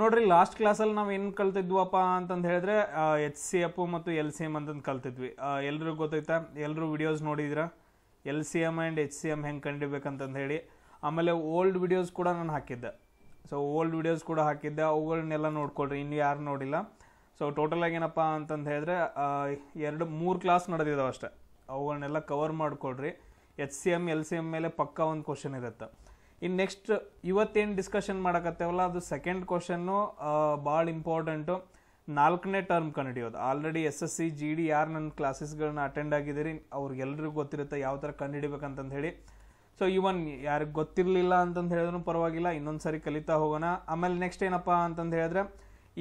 ನೋಡ್ರಿ ಲಾಸ್ಟ್ ಕ್ಲಾಸಲ್ಲಿ ನಾವು ಏನು ಕಲ್ತಿದ್ವಪ್ಪ ಅಂತಂದು ಹೇಳಿದ್ರೆ ಎಚ್ ಸಿ ಎಫ್ ಮತ್ತು ಎಲ್ ಸಿ ಎಮ್ ಅಂತಂದು ಕಲ್ತಿದ್ವಿ ಎಲ್ಲರಿಗೂ ಗೊತ್ತೈತಾ ಎಲ್ಲರೂ ವಿಡಿಯೋಸ್ ನೋಡಿದ್ರ L C M and H C M ಹೆಂಗೆ ಕಂಡಿಬೇಕಂತಂದು ಹೇಳಿ ಆಮೇಲೆ ಓಲ್ಡ್ ವಿಡಿಯೋಸ್ ಕೂಡ ನಾನು ಹಾಕಿದ್ದೆ ಸೊ ಓಲ್ಡ್ ವಿಡಿಯೋಸ್ ಕೂಡ ಹಾಕಿದ್ದೆ ಅವುಗಳನ್ನೆಲ್ಲ ನೋಡ್ಕೊಳ್ರಿ ಇನ್ನು ಯಾರು ನೋಡಿಲ್ಲ ಸೊ ಟೋಟಲಾಗಿ ಏನಪ್ಪ ಅಂತಂದು ಹೇಳಿದ್ರೆ ಎರಡು ಮೂರು ಕ್ಲಾಸ್ ನಡೆದಿದ್ದಾವೆ ಅಷ್ಟೇ ಅವುಗಳನ್ನೆಲ್ಲ ಕವರ್ ಮಾಡಿಕೊಳ್ರಿ H C M L C M ಮೇಲೆ ಪಕ್ಕ ಒಂದು ಕ್ವಶನ್ ಇರುತ್ತೆ ಇನ್ನು ನೆಕ್ಸ್ಟ್ ಇವತ್ತೇನು ಡಿಸ್ಕಷನ್ ಮಾಡಕತ್ತೇವಲ್ಲ ಅದು ಸೆಕೆಂಡ್ ಕ್ವಶನ್ನು ಭಾಳ ಇಂಪಾರ್ಟೆಂಟು ನಾಲ್ಕನೇ ಟರ್ಮ್ ಕಂಡುಹಿಡಿಯೋದು already S S C G D ಯಾರು ನನ್ನ ಕ್ಲಾಸಸ್ಗಳನ್ನ ಅಟೆಂಡ್ ಆಗಿದ್ದೀರಿ ಅವ್ರಿಗೆಲ್ರಿಗೂ ಗೊತ್ತಿರುತ್ತೆ ಯಾವ ಥರ ಕಂಡುಹಿಡಿಬೇಕಂತಂದು ಹೇಳಿ ಸೊ ಇವನ್ ಯಾರಿಗೆ ಗೊತ್ತಿರಲಿಲ್ಲ ಅಂತಂದು ಹೇಳಿದ್ರು ಪರವಾಗಿಲ್ಲ ಇನ್ನೊಂದು ಸಾರಿ ಕಲಿತಾ ಹೋಗೋಣ ಆಮೇಲೆ ನೆಕ್ಸ್ಟ್ ಏನಪ್ಪ ಅಂತಂದು ಹೇಳಿದ್ರೆ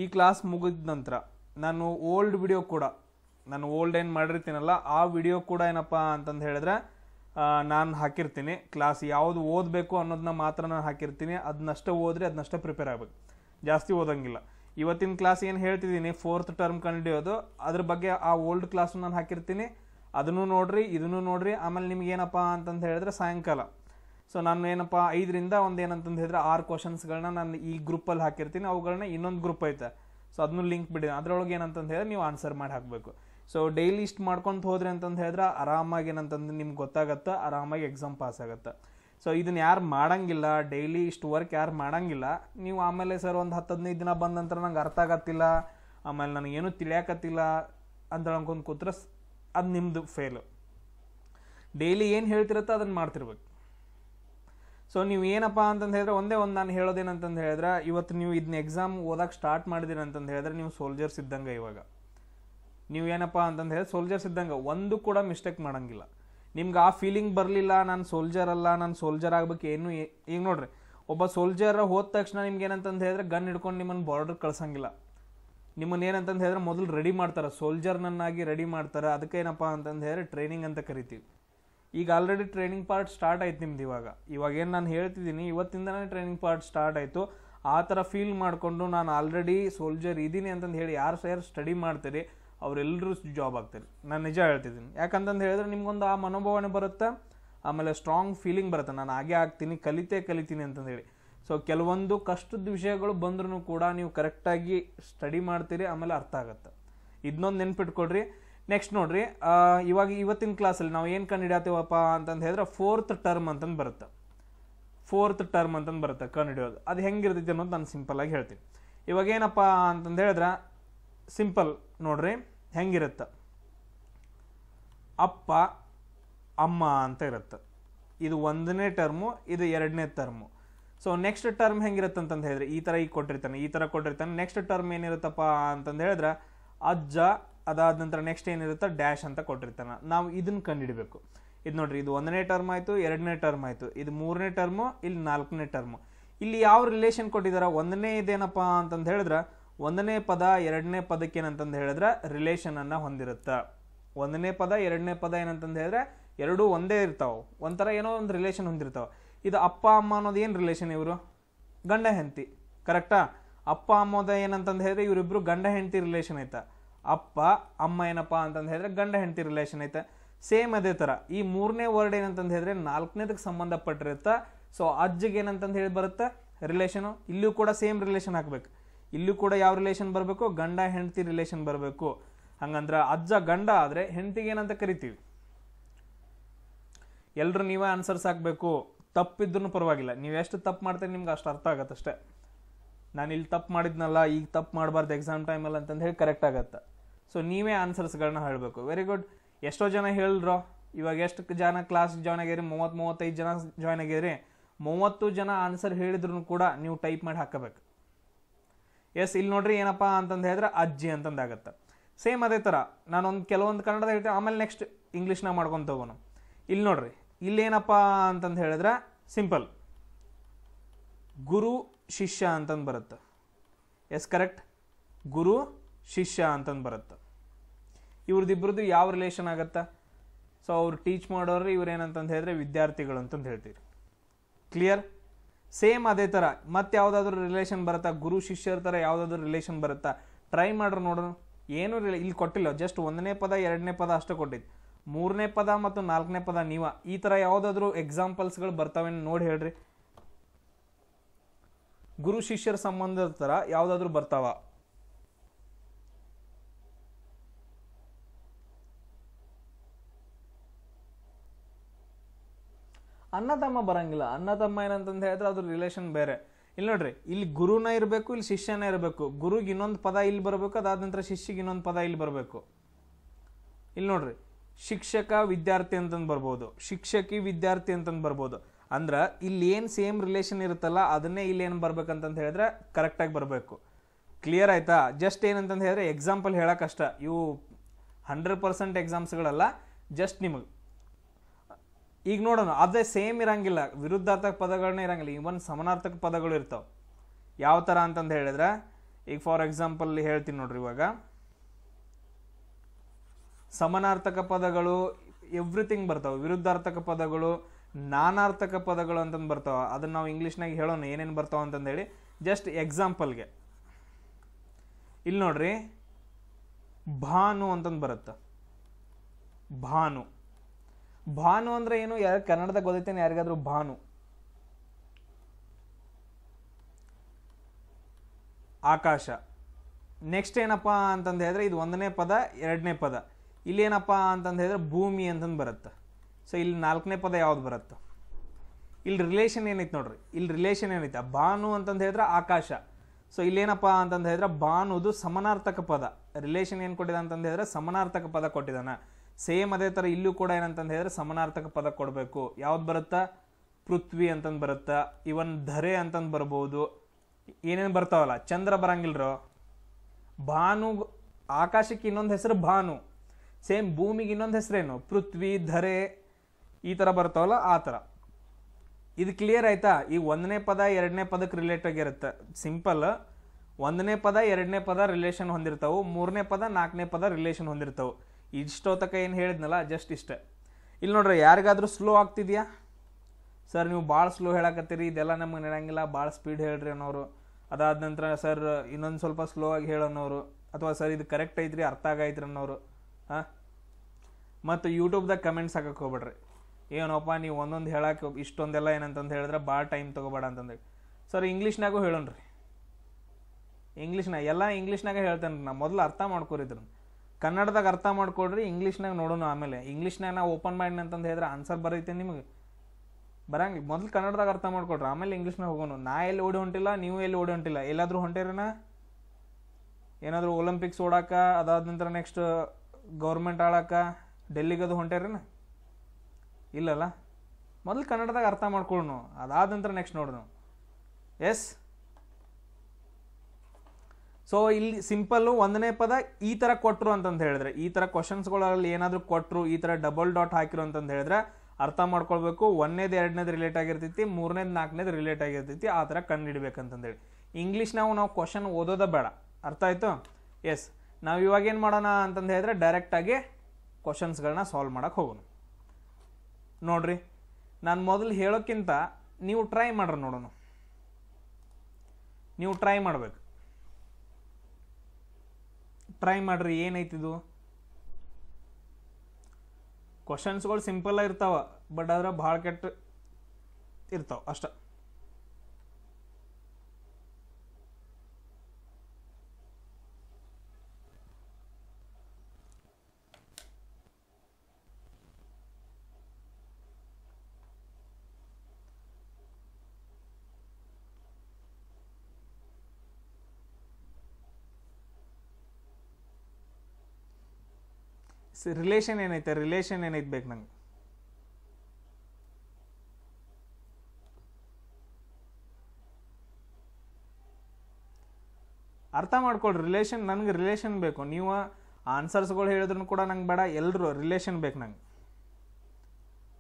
ಈ ಕ್ಲಾಸ್ ಮುಗಿದ ನಂತರ ನಾನು ಓಲ್ಡ್ ವಿಡಿಯೋ ಕೂಡ ನಾನು ಓಲ್ಡ್ ಏನು ಮಾಡಿರ್ತೀನಲ್ಲ ಆ ವಿಡಿಯೋ ಕೂಡ ಏನಪ್ಪ ಅಂತಂದು ಹೇಳಿದ್ರೆ ನಾನು ಹಾಕಿರ್ತೀನಿ ಕ್ಲಾಸ್ ಯಾವುದು ಓದಬೇಕು ಅನ್ನೋದನ್ನ ಮಾತ್ರ ನಾನು ಹಾಕಿರ್ತೀನಿ ಅದನ್ನಷ್ಟೇ ಓದ್ರಿ ಅದನ್ನಷ್ಟೇ ಪ್ರಿಪೇರ್ ಆಗಬೇಕು ಜಾಸ್ತಿ ಓದಂಗಿಲ್ಲ ಇವತ್ತಿನ ಕ್ಲಾಸ್ ಏನು ಹೇಳ್ತಿದ್ದೀನಿ ಫೋರ್ತ್ ಟರ್ಮ್ ಕಂಡಿಡಿಯೋದು ಅದ್ರ ಬಗ್ಗೆ ಆ ಓಲ್ಡ್ ಕ್ಲಾಸ್ ನಾನು ಹಾಕಿರ್ತೀನಿ ಅದನ್ನು ನೋಡ್ರಿ ಇದನ್ನು ನೋಡ್ರಿ ಆಮೇಲೆ ನಿಮ್ಗೆ ಏನಪ್ಪ ಅಂತಂದು ಹೇಳಿದ್ರೆ ಸಾಯಂಕಾಲ ಸೊ ನಾನು ಏನಪ್ಪ ಐದರಿಂದ ಒಂದು ಏನಂತಂದು ಹೇಳಿದ್ರೆ ಆರು ಕ್ವಶನ್ಸ್ಗಳನ್ನ ನಾನು ಈ ಗ್ರೂಪಲ್ಲಿ ಹಾಕಿರ್ತೀನಿ ಅವುಗಳನ್ನ ಇನ್ನೊಂದು ಗ್ರೂಪ್ ಐತೆ ಸೊ ಅದನ್ನು ಲಿಂಕ್ ಬಿಡಿ ಅದರೊಳಗೆ ಏನಂತಂದು ಹೇಳಿದ್ರೆ ನೀವು ಆನ್ಸರ್ ಮಾಡಿ ಹಾಕಬೇಕು ಸೊ ಡೈಲಿ ಇಷ್ಟು ಮಾಡ್ಕೊಂಡು ಹೋದ್ರಿ ಅಂತಂದು ಹೇಳಿದ್ರೆ ಆರಾಮಾಗಿ ಏನಂತಂದ್ರೆ ನಿಮ್ಗೆ ಗೊತ್ತಾಗತ್ತೆ ಆರಾಮಾಗಿ ಎಕ್ಸಾಮ್ ಪಾಸ್ ಆಗುತ್ತೆ ಸೊ ಇದನ್ನ ಯಾರು ಮಾಡಂಗಿಲ್ಲ ಡೈಲಿ ಇಷ್ಟು ವರ್ಕ್ ಯಾರು ಮಾಡೋಂಗಿಲ್ಲ ನೀವು ಆಮೇಲೆ ಸರ್ ಒಂದು ಹತ್ತು ಹದಿನೈದು ದಿನ ಬಂದ ನಂತರ ನಂಗೆ ಅರ್ಥ ಆಗತ್ತಿಲ್ಲ ಆಮೇಲೆ ನನಗೇನು ತಿಳಿಯಾಕತ್ತಿಲ್ಲ ಅಂತ ಅನ್ಕೊಂಡು ಕೂತ್ರೆ ಅದು ನಿಮ್ಮದು ಫೇಲು ಡೈಲಿ ಏನು ಹೇಳ್ತಿರತ್ತೋ ಅದನ್ನು ಮಾಡ್ತಿರ್ಬೇಕು ಸೊ ನೀವು ಏನಪ್ಪ ಅಂತಂದು ಹೇಳಿದ್ರೆ ಒಂದೇ ಒಂದು ನಾನು ಹೇಳೋದೇನಂತಂದು ಹೇಳಿದ್ರೆ ಇವತ್ತು ನೀವು ಇದನ್ನ ಎಕ್ಸಾಮ್ ಓದಕ್ಕೆ ಸ್ಟಾರ್ಟ್ ಮಾಡಿದಿರಿ ಅಂತಂದು ಹೇಳಿದ್ರೆ ನೀವು ಸೋಲ್ಜರ್ಸ್ ಇದ್ದಂಗೆ ಇವಾಗ ನೀವು ಏನಪ್ಪ ಅಂತಂದು ಹೇಳಿ ಸೋಲ್ಜರ್ಸ್ ಇದ್ದಂಗೆ ಒಂದು ಕೂಡ ಮಿಸ್ಟೇಕ್ ಮಾಡೋಂಗಿಲ್ಲ ನಿಮ್ಗೆ ಆ ಫೀಲಿಂಗ್ ಬರಲಿಲ್ಲ ನಾನು ಸೋಲ್ಜರ್ ಅಲ್ಲ ನಾನು ಸೋಲ್ಜರ್ ಆಗ್ಬೇಕು ಏನು ಈಗ ನೋಡ್ರಿ ಒಬ್ಬ ಸೋಲ್ಜರ್ ಹೋದ ತಕ್ಷಣ ನಿಮ್ಗೆ ಏನಂತಂದು ಹೇಳಿದ್ರೆ ಗನ್ ಹಿಡ್ಕೊಂಡು ನಿಮ್ಮನ್ನು ಬಾರ್ಡರ್ ಕಳ್ಸಂಗಿಲ್ಲ ನಿಮ್ಮನ್ನು ಏನಂತಂದು ಹೇಳಿದ್ರೆ ಮೊದಲು ರೆಡಿ ಮಾಡ್ತಾರೆ ಸೋಲ್ಜರ್ನನ್ನಾಗಿ ರೆಡಿ ಮಾಡ್ತಾರೆ ಅದಕ್ಕೆ ಏನಪ್ಪ ಅಂತಂದು ಹೇಳಿ ಟ್ರೈನಿಂಗ್ ಅಂತ ಕರಿತೀವಿ ಈಗ ಆಲ್ರೆಡಿ ಟ್ರೈನಿಂಗ್ ಪಾರ್ಟ್ ಸ್ಟಾರ್ಟ್ ಆಯ್ತು ನಿಮ್ದು ಇವಾಗ ಇವಾಗ ಏನು ನಾನು ಹೇಳ್ತಿದ್ದೀನಿ ಇವತ್ತಿಂದನೇ ಟ್ರೈನಿಂಗ್ ಪಾರ್ಟ್ ಸ್ಟಾರ್ಟ್ ಆಯಿತು ಆ ಥರ ಫೀಲ್ ಮಾಡಿಕೊಂಡು ನಾನು ಆಲ್ರೆಡಿ ಸೋಲ್ಜರ್ ಇದ್ದೀನಿ ಅಂತಂದು ಹೇಳಿ ಯಾರು ಯಾರು ಸ್ಟಡಿ ಮಾಡ್ತೀರಿ ಅವರೆಲ್ಲರೂ ಜಾಬ್ ಆಗ್ತಾರೆ ನಾನು ನಿಜ ಹೇಳ್ತಿದ್ದೀನಿ ಯಾಕಂತಂದು ಹೇಳಿದ್ರೆ ನಿಮ್ಗೊಂದು ಆ ಮನೋಭಾವನೆ ಬರುತ್ತೆ ಆಮೇಲೆ ಸ್ಟ್ರಾಂಗ್ ಫೀಲಿಂಗ್ ಬರುತ್ತೆ ನಾನು ಹಾಗೆ ಆಗ್ತೀನಿ ಕಲಿತೆ ಕಲಿತೀನಿ ಹೇಳಿ ಸೊ ಕೆಲವೊಂದು ಕಷ್ಟದ ವಿಷಯಗಳು ಬಂದ್ರೂ ಕೂಡ ನೀವು ಕರೆಕ್ಟಾಗಿ ಸ್ಟಡಿ ಮಾಡ್ತೀರಿ ಆಮೇಲೆ ಅರ್ಥ ಆಗುತ್ತೆ ಇದನ್ನೊಂದು ನೆನ್ಪಿಟ್ಕೊಡ್ರಿ ನೆಕ್ಸ್ಟ್ ನೋಡ್ರಿ ಇವಾಗ ಇವತ್ತಿನ ಕ್ಲಾಸಲ್ಲಿ ನಾವು ಏನು ಕಂಡು ಹಿಡಿಯತ್ತೀವಪ್ಪ ಅಂತಂದು ಹೇಳಿದ್ರೆ ಫೋರ್ತ್ ಟರ್ಮ್ ಅಂತಂದು ಬರುತ್ತೆ ಫೋರ್ತ್ ಟರ್ಮ್ ಅಂತಂದು ಬರುತ್ತೆ ಕಂಡು ಹಿಡಿಯೋದು ಅದು ಹೆಂಗಿರ್ತೈತೆ ಅನ್ನೋದು ನಾನು ಸಿಂಪಲ್ ಆಗಿ ಹೇಳ್ತೀನಿ ಇವಾಗ ಏನಪ್ಪ ಅಂತಂದು ಹೇಳಿದ್ರೆ ಸಿಂಪಲ್ ನೋಡ್ರಿ ಹೆಂಗಿರುತ್ತೆ ಅಪ್ಪ ಅಮ್ಮ ಅಂತ ಇರುತ್ತೆ ಇದು ಒಂದನೇ ಟರ್ಮು ಇದು ಎರಡನೇ ಟರ್ಮು ಸೊ ನೆಕ್ಸ್ಟ್ ಟರ್ಮ್ ಹೆಂಗಿರುತ್ತೆ ಅಂತಂದು ಹೇಳಿದ್ರೆ ಈ ಥರ ಈಗ ಕೊಟ್ಟಿರ್ತಾನೆ ಈ ಥರ ಕೊಟ್ಟಿರ್ತಾನೆ ನೆಕ್ಸ್ಟ್ ಟರ್ಮ್ ಏನಿರುತ್ತಪ್ಪ ಅಂತಂದು ಹೇಳಿದ್ರೆ ಅಜ್ಜ ಅದಾದ ನಂತರ ನೆಕ್ಸ್ಟ್ ಏನಿರುತ್ತೆ ಡ್ಯಾಶ್ ಅಂತ ಕೊಟ್ಟಿರ್ತಾನೆ ನಾವು ಇದನ್ನು ಕಂಡುಹಿಡಬೇಕು ಇದು ನೋಡ್ರಿ ಇದು ಒಂದನೇ ಟರ್ಮ್ ಆಯಿತು ಎರಡನೇ ಟರ್ಮ್ ಆಯಿತು ಇದು ಮೂರನೇ ಟರ್ಮು ಇಲ್ಲಿ ನಾಲ್ಕನೇ ಟರ್ಮು ಇಲ್ಲಿ ಯಾವ ರಿಲೇಷನ್ ಕೊಟ್ಟಿದ್ದಾರೆ ಒಂದನೇ ಇದೇನಪ್ಪ ಅಂತಂದು ಹೇಳಿದ್ರೆ ಒಂದನೇ ಪದ ಎರಡನೇ ಪದಕ್ಕೆ ಏನಂತಂದು ಹೇಳಿದ್ರೆ ರಿಲೇಷನನ್ನು ಹೊಂದಿರುತ್ತೆ ಒಂದನೇ ಪದ ಎರಡನೇ ಪದ ಏನಂತಂದು ಹೇಳಿದ್ರೆ ಎರಡೂ ಒಂದೇ ಇರ್ತಾವೆ ಒಂಥರ ಏನೋ ಒಂದು ರಿಲೇಷನ್ ಹೊಂದಿರ್ತಾವೆ ಇದು ಅಪ್ಪ ಅಮ್ಮ ಅನ್ನೋದು ಏನು ರಿಲೇಷನ್ ಇವರು ಗಂಡ ಹೆಂಡತಿ ಕರೆಕ್ಟಾ ಅಪ್ಪ ಅಮ್ಮದ ಏನಂತಂದು ಹೇಳಿದ್ರೆ ಇವರಿಬ್ಬರು ಗಂಡ ಹೆಂಡತಿ ರಿಲೇಷನ್ ಐತೆ ಅಪ್ಪ ಅಮ್ಮ ಏನಪ್ಪ ಅಂತಂದು ಹೇಳಿದ್ರೆ ಗಂಡ ಹೆಂಡತಿ ರಿಲೇಷನ್ ಐತೆ ಸೇಮ್ ಅದೇ ಥರ ಈ ಮೂರನೇ ವರ್ಡ್ ಏನಂತಂದು ಹೇಳಿದ್ರೆ ನಾಲ್ಕನೇದಕ್ಕೆ ಸಂಬಂಧಪಟ್ಟಿರುತ್ತೆ ಸೊ ಅಜ್ಜಿಗೆ ಏನಂತಂದು ಹೇಳಿ ಬರುತ್ತೆ ರಿಲೇಷನು ಇಲ್ಲೂ ಕೂಡ ಸೇಮ್ ರಿಲೇಷನ್ ಹಾಕ್ಬೇಕು ಇಲ್ಲೂ ಕೂಡ ಯಾವ ರಿಲೇಷನ್ ಬರಬೇಕು ಗಂಡ ಹೆಂಡತಿ ರಿಲೇಷನ್ ಬರಬೇಕು ಹಂಗಂದ್ರ ಅಜ್ಜ ಗಂಡ ಆದ್ರೆ ಹೆಂಡತಿಗೆ ಏನಂತ ಕರಿತೀವಿ ಎಲ್ಲರೂ ನೀವೇ ಆನ್ಸರ್ಸ್ ಹಾಕಬೇಕು ತಪ್ಪಿದ್ರೂ ಪರವಾಗಿಲ್ಲ ನೀವು ಎಷ್ಟು ತಪ್ಪು ಮಾಡ್ತೀರಿ ನಿಮ್ಗೆ ಅಷ್ಟು ಅರ್ಥ ಆಗತ್ತೆ ಅಷ್ಟೇ ನಾನು ಇಲ್ಲಿ ತಪ್ಪು ಮಾಡಿದ್ನಲ್ಲ ಈಗ ತಪ್ಪು ಮಾಡಬಾರ್ದು ಎಕ್ಸಾಮ್ ಟೈಮಲ್ಲಿ ಅಂತಂದು ಹೇಳಿ ಕರೆಕ್ಟ್ ಆಗುತ್ತೆ ಸೊ ನೀವೇ ಆನ್ಸರ್ಸ್ಗಳನ್ನ ಹೇಳಬೇಕು ವೆರಿ ಗುಡ್ ಎಷ್ಟೋ ಜನ ಹೇಳಿದ್ರು ಇವಾಗ ಎಷ್ಟು ಜನ ಕ್ಲಾಸ್ ಜಾಯ್ನ್ ಆಗಿರಿ ಮೂವತ್ತು ಮೂವತ್ತೈದು ಜನ ಜಾಯ್ನ್ ಆಗಿರಿ ಮೂವತ್ತು ಜನ ಆನ್ಸರ್ ಹೇಳಿದ್ರು ಕೂಡ ನೀವು ಟೈಪ್ ಮಾಡಿ ಹಾಕಬೇಕು ಎಸ್ ಇಲ್ಲಿ ನೋಡ್ರಿ ಏನಪ್ಪ ಅಂತಂದು ಹೇಳಿದ್ರೆ ಅಜ್ಜಿ ಅಂತಂದಾಗತ್ತೆ ಸೇಮ್ ಅದೇ ಥರ ನಾನೊಂದು ಕೆಲವೊಂದು ಕನ್ನಡದ ಹೇಳ್ತೀನಿ ಆಮೇಲೆ ನೆಕ್ಸ್ಟ್ ಇಂಗ್ಲೀಷ್ನ ಮಾಡ್ಕೊತ ಹೋಗೋಣ ಇಲ್ಲಿ ನೋಡ್ರಿ ಇಲ್ಲೇನಪ್ಪ ಅಂತಂದು ಹೇಳಿದ್ರೆ ಸಿಂಪಲ್ ಗುರು ಶಿಷ್ಯ ಅಂತಂದು ಬರುತ್ತೆ ಎಸ್ ಕರೆಕ್ಟ್ ಗುರು ಶಿಷ್ಯ ಅಂತಂದು ಬರುತ್ತೆ ಇವ್ರದ್ದಿಬ್ರದ್ದು ಯಾವ ರಿಲೇಷನ್ ಆಗುತ್ತೆ ಸೊ ಅವ್ರು ಟೀಚ್ ಮಾಡೋರು ಇವ್ರು ಏನಂತಂದು ಹೇಳಿದ್ರೆ ವಿದ್ಯಾರ್ಥಿಗಳು ಅಂತಂದು ಹೇಳ್ತೀರಿ ಕ್ಲಿಯರ್ ಸೇಮ್ ಅದೇ ಥರ ಮತ್ತೆ ಯಾವುದಾದ್ರೂ ರಿಲೇಷನ್ ಬರುತ್ತಾ ಗುರು ಶಿಷ್ಯರ ಥರ ಯಾವುದಾದ್ರೂ ರಿಲೇಷನ್ ಬರುತ್ತಾ ಟ್ರೈ ಮಾಡ್ರು ನೋಡೋಣ ಏನು ಇಲ್ಲಿ ಕೊಟ್ಟಿಲ್ಲ ಜಸ್ಟ್ ಒಂದನೇ ಪದ ಎರಡನೇ ಪದ ಅಷ್ಟೇ ಕೊಟ್ಟಿದ್ದು ಮೂರನೇ ಪದ ಮತ್ತು ನಾಲ್ಕನೇ ಪದ ನೀವ ಈ ಥರ ಯಾವುದಾದ್ರೂ ಎಕ್ಸಾಂಪಲ್ಸ್ಗಳು ಬರ್ತಾವೆ ನೋಡಿ ಹೇಳ್ರಿ ಗುರು ಶಿಷ್ಯರ ಸಂಬಂಧದ ಥರ ಯಾವುದಾದ್ರೂ ಬರ್ತಾವ ಅಣ್ಣ ತಮ್ಮ ಬರಂಗಿಲ್ಲ ಅನ್ನತಮ್ಮ ತಮ್ಮ ಏನಂತಂದು ಹೇಳಿದ್ರೆ ಅದ್ರ ರಿಲೇಷನ್ ಬೇರೆ ಇಲ್ಲಿ ನೋಡ್ರಿ ಇಲ್ಲಿ ಗುರುನ ಇರಬೇಕು ಇಲ್ಲಿ ಶಿಷ್ಯನೇ ಇರಬೇಕು ಗುರುಗೆ ಇನ್ನೊಂದು ಪದ ಇಲ್ಲಿ ಬರಬೇಕು ಅದಾದ ನಂತರ ಶಿಷ್ಯಗೆ ಇನ್ನೊಂದು ಪದ ಇಲ್ಲಿ ಬರಬೇಕು ಇಲ್ಲಿ ನೋಡ್ರಿ ಶಿಕ್ಷಕ ವಿದ್ಯಾರ್ಥಿ ಅಂತಂದು ಬರ್ಬೋದು ಶಿಕ್ಷಕಿ ವಿದ್ಯಾರ್ಥಿ ಅಂತಂದು ಬರ್ಬೋದು ಅಂದ್ರೆ ಇಲ್ಲಿ ಏನು ಸೇಮ್ ರಿಲೇಷನ್ ಇರುತ್ತಲ್ಲ ಅದನ್ನೇ ಇಲ್ಲಿ ಏನು ಬರ್ಬೇಕಂತಂದು ಹೇಳಿದ್ರೆ ಕರೆಕ್ಟಾಗಿ ಬರಬೇಕು ಕ್ಲಿಯರ್ ಆಯ್ತಾ ಜಸ್ಟ್ ಏನಂತಂದು ಹೇಳಿದ್ರೆ ಎಕ್ಸಾಂಪಲ್ ಹೇಳೋಕ್ಕಷ್ಟ ಇವು ಹಂಡ್ರೆಡ್ ಪರ್ಸೆಂಟ್ ಎಕ್ಸಾಮ್ಸ್ಗಳಲ್ಲ ಜಸ್ಟ್ ನಿಮಗೆ ಈಗ ನೋಡೋಣ ಅದೇ ಸೇಮ್ ಇರಂಗಿಲ್ಲ ವಿರುದ್ಧಾರ್ಥಕ ಪದಗಳನ್ನೇ ಇರಂಗಿಲ್ಲ ಈವನ್ ಸಮನಾರ್ಥಕ ಪದಗಳು ಇರ್ತಾವೆ ಯಾವ ಥರ ಅಂತಂದು ಹೇಳಿದ್ರೆ ಈಗ ಫಾರ್ ಎಕ್ಸಾಂಪಲ್ ಹೇಳ್ತೀನಿ ನೋಡ್ರಿ ಇವಾಗ ಸಮನಾರ್ಥಕ ಪದಗಳು ಎವ್ರಿಥಿಂಗ್ ಬರ್ತಾವೆ ವಿರುದ್ಧಾರ್ಥಕ ಪದಗಳು ನಾನಾರ್ಥಕ ಪದಗಳು ಅಂತಂದು ಬರ್ತಾವೆ ಅದನ್ನು ನಾವು ಇಂಗ್ಲೀಷ್ನಾಗ ಹೇಳೋಣ ಏನೇನು ಬರ್ತಾವೆ ಅಂತಂದೇಳಿ ಜಸ್ಟ್ ಎಕ್ಸಾಂಪಲ್ಗೆ ಇಲ್ಲಿ ನೋಡ್ರಿ ಭಾನು ಅಂತಂದು ಬರುತ್ತೆ ಭಾನು ಭಾನು ಅಂದ್ರೆ ಏನು ಯಾರು ಕನ್ನಡದಾಗ ಗೊತ್ತೈತೇನೆ ಯಾರಿಗಾದ್ರೂ ಭಾನು ಆಕಾಶ ನೆಕ್ಸ್ಟ್ ಏನಪ್ಪ ಅಂತಂದು ಹೇಳಿದ್ರೆ ಇದು ಒಂದನೇ ಪದ ಎರಡನೇ ಪದ ಇಲ್ಲಿ ಏನಪ್ಪ ಅಂತಂದು ಹೇಳಿದ್ರೆ ಭೂಮಿ ಅಂತಂದು ಬರುತ್ತೆ ಸೊ ಇಲ್ಲಿ ನಾಲ್ಕನೇ ಪದ ಯಾವ್ದು ಬರುತ್ತೆ ಇಲ್ಲಿ ರಿಲೇಷನ್ ಏನೈತೆ ನೋಡ್ರಿ ಇಲ್ಲಿ ರಿಲೇಷನ್ ಏನೈತೆ ಭಾನು ಅಂತಂದು ಹೇಳಿದ್ರೆ ಆಕಾಶ ಸೊ ಇಲ್ಲೇನಪ್ಪ ಅಂತಂದು ಹೇಳಿದ್ರೆ ಭಾನುದು ಸಮನಾರ್ಥಕ ಪದ ರಿಲೇಷನ್ ಏನು ಕೊಟ್ಟಿದೆ ಅಂತಂದು ಹೇಳಿದ್ರೆ ಸಮನಾರ್ಥಕ ಪದ ಕೊಟ್ಟಿದ್ದಾನೆ ಸೇಮ್ ಅದೇ ಥರ ಇಲ್ಲೂ ಕೂಡ ಏನಂತಂದು ಹೇಳಿದ್ರೆ ಸಮನಾರ್ಥಕ ಪದ ಕೊಡಬೇಕು ಯಾವ್ದು ಬರುತ್ತಾ ಪೃಥ್ವಿ ಅಂತಂದು ಬರುತ್ತಾ ಇವನ್ ಧರೆ ಅಂತಂದು ಬರ್ಬೋದು ಏನೇನು ಬರ್ತಾವಲ್ಲ ಚಂದ್ರ ಬರಂಗಿಲ್ರೋ ಭಾನು ಆಕಾಶಕ್ಕೆ ಇನ್ನೊಂದು ಹೆಸರು ಭಾನು ಸೇಮ್ ಭೂಮಿಗೆ ಇನ್ನೊಂದು ಹೆಸರೇನು ಪೃಥ್ವಿ ಧರೆ ಈ ಥರ ಬರ್ತಾವಲ್ಲ ಆ ಥರ ಇದು ಕ್ಲಿಯರ್ ಆಯ್ತಾ ಈ ಒಂದನೇ ಪದ ಎರಡನೇ ಪದಕ್ಕೆ ರಿಲೇಟ್ ಆಗಿರುತ್ತೆ ಸಿಂಪಲ್ ಒಂದನೇ ಪದ ಎರಡನೇ ಪದ ರಿಲೇಷನ್ ಹೊಂದಿರ್ತಾವೆ ಮೂರನೇ ಪದ ನಾಲ್ಕನೇ ಪದ ರಿಲೇಷನ್ ಹೊಂದಿರ್ತಾವೆ ಇಷ್ಟೋ ತಕ ಏನು ಹೇಳಿದ್ನಲ್ಲ ಜಸ್ಟ್ ಇಷ್ಟೇ ಇಲ್ಲಿ ನೋಡ್ರಿ ಯಾರಿಗಾದರೂ ಸ್ಲೋ ಆಗ್ತಿದೆಯಾ ಸರ್ ನೀವು ಭಾಳ ಸ್ಲೋ ಹೇಳಕತ್ತೀರಿ ಇದೆಲ್ಲ ನಮಗೆ ನಡೆಯಂಗಿಲ್ಲ ಭಾಳ ಸ್ಪೀಡ್ ಹೇಳ್ರಿ ಅನ್ನೋರು ಅದಾದ ನಂತರ ಸರ್ ಇನ್ನೊಂದು ಸ್ವಲ್ಪ ಸ್ಲೋ ಆಗಿ ಅನ್ನೋರು ಅಥವಾ ಸರ್ ಇದು ಕರೆಕ್ಟ್ ಐತ್ರಿ ಅರ್ಥ ಆಗೈತ್ರಿ ಅನ್ನೋರು ಹಾಂ ಮತ್ತು ಯೂಟ್ಯೂಬ್ದಾಗ ಕಮೆಂಟ್ಸ್ ಹಾಕಕ್ಕೆ ಹೋಗ್ಬೇಡ್ರಿ ಏನೋಪ್ಪ ನೀವು ಒಂದೊಂದು ಹೇಳಕ್ಕೆ ಇಷ್ಟೊಂದೆಲ್ಲ ಏನಂತಂದು ಹೇಳಿದ್ರೆ ಭಾಳ ಟೈಮ್ ತೊಗೋಬೇಡ ಅಂತಂದೇಳಿ ಸರ್ ಇಂಗ್ಲೀಷ್ನಾಗೂ ಹೇಳೋಣ್ರಿ ಇಂಗ್ಲೀಷ್ನಾಗ ಎಲ್ಲ ಇಂಗ್ಲೀಷ್ನಾಗ ಹೇಳ್ತೇನೆ ನಾ ಮೊದಲು ಅರ್ಥ ಮಾಡ್ಕೊರಿದ್ರು ಕನ್ನಡದಾಗ ಅರ್ಥ ಮಾಡ್ಕೊಡ್ರಿ ಇಂಗ್ಲೀಷ್ನಾಗ ನೋಡೋಣ ಆಮೇಲೆ ಇಂಗ್ಲೀಷ್ನಾಗ ನಾವು ಓಪನ್ ಮಾಡಿ ಅಂತಂದು ಹೇಳಿದ್ರೆ ಆನ್ಸರ್ ಬರೈತೆ ನಿಮಗೆ ಬರಂಗಿಲ್ಲ ಮೊದಲು ಕನ್ನಡದಾಗ ಅರ್ಥ ಮಾಡ್ಕೊಡ್ರಿ ಆಮೇಲೆ ಇಂಗ್ಲೀಷ್ನಾಗ ಹೋಗೋಣ ನಾ ಎಲ್ಲಿ ಓಡಿ ಹೊಂಟಿಲ್ಲ ನೀವು ಎಲ್ಲಿ ಓಡಿ ಹೊಂಟಿಲ್ಲ ಎಲ್ಲಾದರೂ ಹೊಂಟಿರೇನ ಏನಾದರೂ ಒಲಿಂಪಿಕ್ಸ್ ಓಡಾಕ ಅದಾದ ನಂತರ ನೆಕ್ಸ್ಟ್ ಗೌರ್ಮೆಂಟ್ ಆಡಾಕ ಡೆಲ್ಲಿಗೆ ಅದು ಇಲ್ಲಲ್ಲ ಮೊದಲು ಕನ್ನಡದಾಗ ಅರ್ಥ ಮಾಡ್ಕೊಳ್ಳೋಣ ಅದಾದ ನಂತರ ನೆಕ್ಸ್ಟ್ ನೋಡೋಣ ಎಸ್ ಸೊ ಇಲ್ಲಿ ಸಿಂಪಲ್ಲು ಒಂದನೇ ಪದ ಈ ಥರ ಕೊಟ್ಟರು ಅಂತಂದು ಹೇಳಿದ್ರೆ ಈ ಥರ ಕ್ವಶನ್ಸ್ಗಳಲ್ಲಿ ಏನಾದರೂ ಕೊಟ್ಟರು ಈ ಥರ ಡಬಲ್ ಡಾಟ್ ಹಾಕಿರು ಅಂತಂದು ಹೇಳಿದ್ರೆ ಅರ್ಥ ಮಾಡ್ಕೊಳ್ಬೇಕು ಒಂದನೇದು ಎರಡನೇದು ರಿಲೇಟ್ ಆಗಿರ್ತೈತಿ ಮೂರನೇದು ನಾಲ್ಕನೇದು ರಿಲೇಟ್ ಆಗಿರ್ತೈತಿ ಆ ಥರ ಹೇಳಿ ಇಂಗ್ಲೀಷ್ ನಾವು ನಾವು ಕ್ವಶನ್ ಓದೋದ ಬೇಡ ಅರ್ಥ ಆಯಿತು ಎಸ್ ನಾವು ಇವಾಗ ಏನು ಮಾಡೋಣ ಅಂತಂದು ಹೇಳಿದ್ರೆ ಡೈರೆಕ್ಟಾಗಿ ಕ್ವಶನ್ಸ್ಗಳನ್ನ ಸಾಲ್ವ್ ಮಾಡೋಕೆ ಹೋಗೋಣ ನೋಡ್ರಿ ನಾನು ಮೊದಲು ಹೇಳೋಕ್ಕಿಂತ ನೀವು ಟ್ರೈ ಮಾಡ್ರಿ ನೋಡೋಣ ನೀವು ಟ್ರೈ ಮಾಡಬೇಕು ಟ್ರೈ ಮಾಡಿರಿ ಏನೈತಿದು ಕ್ವಶನ್ಸ್ಗಳು ಸಿಂಪಲ್ ಇರ್ತಾವ ಬಟ್ ಆದ್ರೆ ಭಾಳ ಕೆಟ್ಟ ಇರ್ತಾವ ಅಷ್ಟೇ ರಿಲೇಷನ್ ಏನೈತೆ ರಿಲೇಷನ್ ಏನೈತೆ ಬೇಕು ನಂಗೆ ಅರ್ಥ ಮಾಡ್ಕೊಳ್ಳಿ ರಿಲೇಷನ್ ನನಗೆ ರಿಲೇಷನ್ ಬೇಕು ನೀವು ಆನ್ಸರ್ಸ್ಗಳು ಹೇಳಿದ್ರು ಕೂಡ ನಂಗೆ ಬೇಡ ಎಲ್ಲರೂ ರಿಲೇಷನ್ ಬೇಕು ನಂಗೆ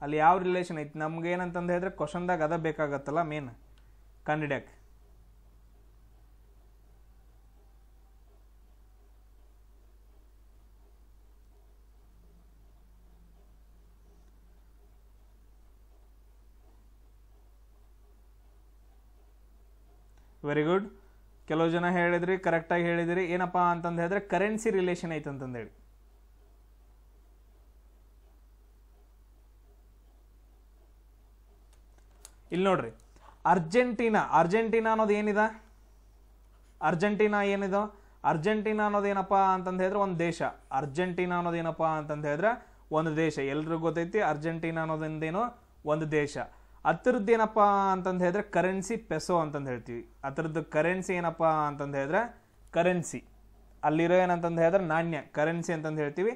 ಅಲ್ಲಿ ಯಾವ ರಿಲೇಷನ್ ಐತೆ ನಮ್ಗೆ ಏನಂತಂದು ಹೇಳಿದ್ರೆ ಕ್ವಶನ್ದಾಗ ಅದ ಬೇಕಾಗತ್ತಲ್ಲ ಮೇನ್ ಕಂಡಿಡ್ಯಾಕೆ ವೆರಿ ಗುಡ್ ಕೆಲವು ಜನ ಹೇಳಿದ್ರಿ ಕರೆಕ್ಟಾಗಿ ಹೇಳಿದಿರಿ ಏನಪ್ಪಾ ಅಂತಂದು ಹೇಳಿದ್ರೆ ಕರೆನ್ಸಿ ರಿಲೇಷನ್ ಐತೆ ಅಂತಂದೇಳಿ ಇಲ್ಲಿ ನೋಡ್ರಿ ಅರ್ಜೆಂಟೀನಾ ಅರ್ಜೆಂಟೀನಾ ಅನ್ನೋದು ಏನಿದೆ ಅರ್ಜೆಂಟೀನಾ ಏನಿದೆ ಅರ್ಜೆಂಟೀನಾ ಅನ್ನೋದೇನಪ್ಪ ಅಂತಂದು ಹೇಳಿದ್ರೆ ಒಂದು ದೇಶ ಅರ್ಜೆಂಟೀನಾ ಅನ್ನೋದೇನಪ್ಪ ಅಂತಂದು ಹೇಳಿದ್ರೆ ಒಂದು ದೇಶ ಎಲ್ರಿಗೂ ಗೊತ್ತೈತಿ ಅರ್ಜೆಂಟೀನಾ ಅನ್ನೋದೇನು ಒಂದು ದೇಶ ಹತ್ತಿರದ್ದು ಏನಪ್ಪ ಅಂತಂದು ಹೇಳಿದ್ರೆ ಕರೆನ್ಸಿ ಪೆಸೋ ಅಂತಂದು ಹೇಳ್ತೀವಿ ಅದರದ್ದು ಕರೆನ್ಸಿ ಏನಪ್ಪ ಅಂತಂದು ಹೇಳಿದ್ರೆ ಕರೆನ್ಸಿ ಅಲ್ಲಿರೋ ಏನಂತಂದು ಹೇಳಿದ್ರೆ ನಾಣ್ಯ ಕರೆನ್ಸಿ ಅಂತಂದು ಹೇಳ್ತೀವಿ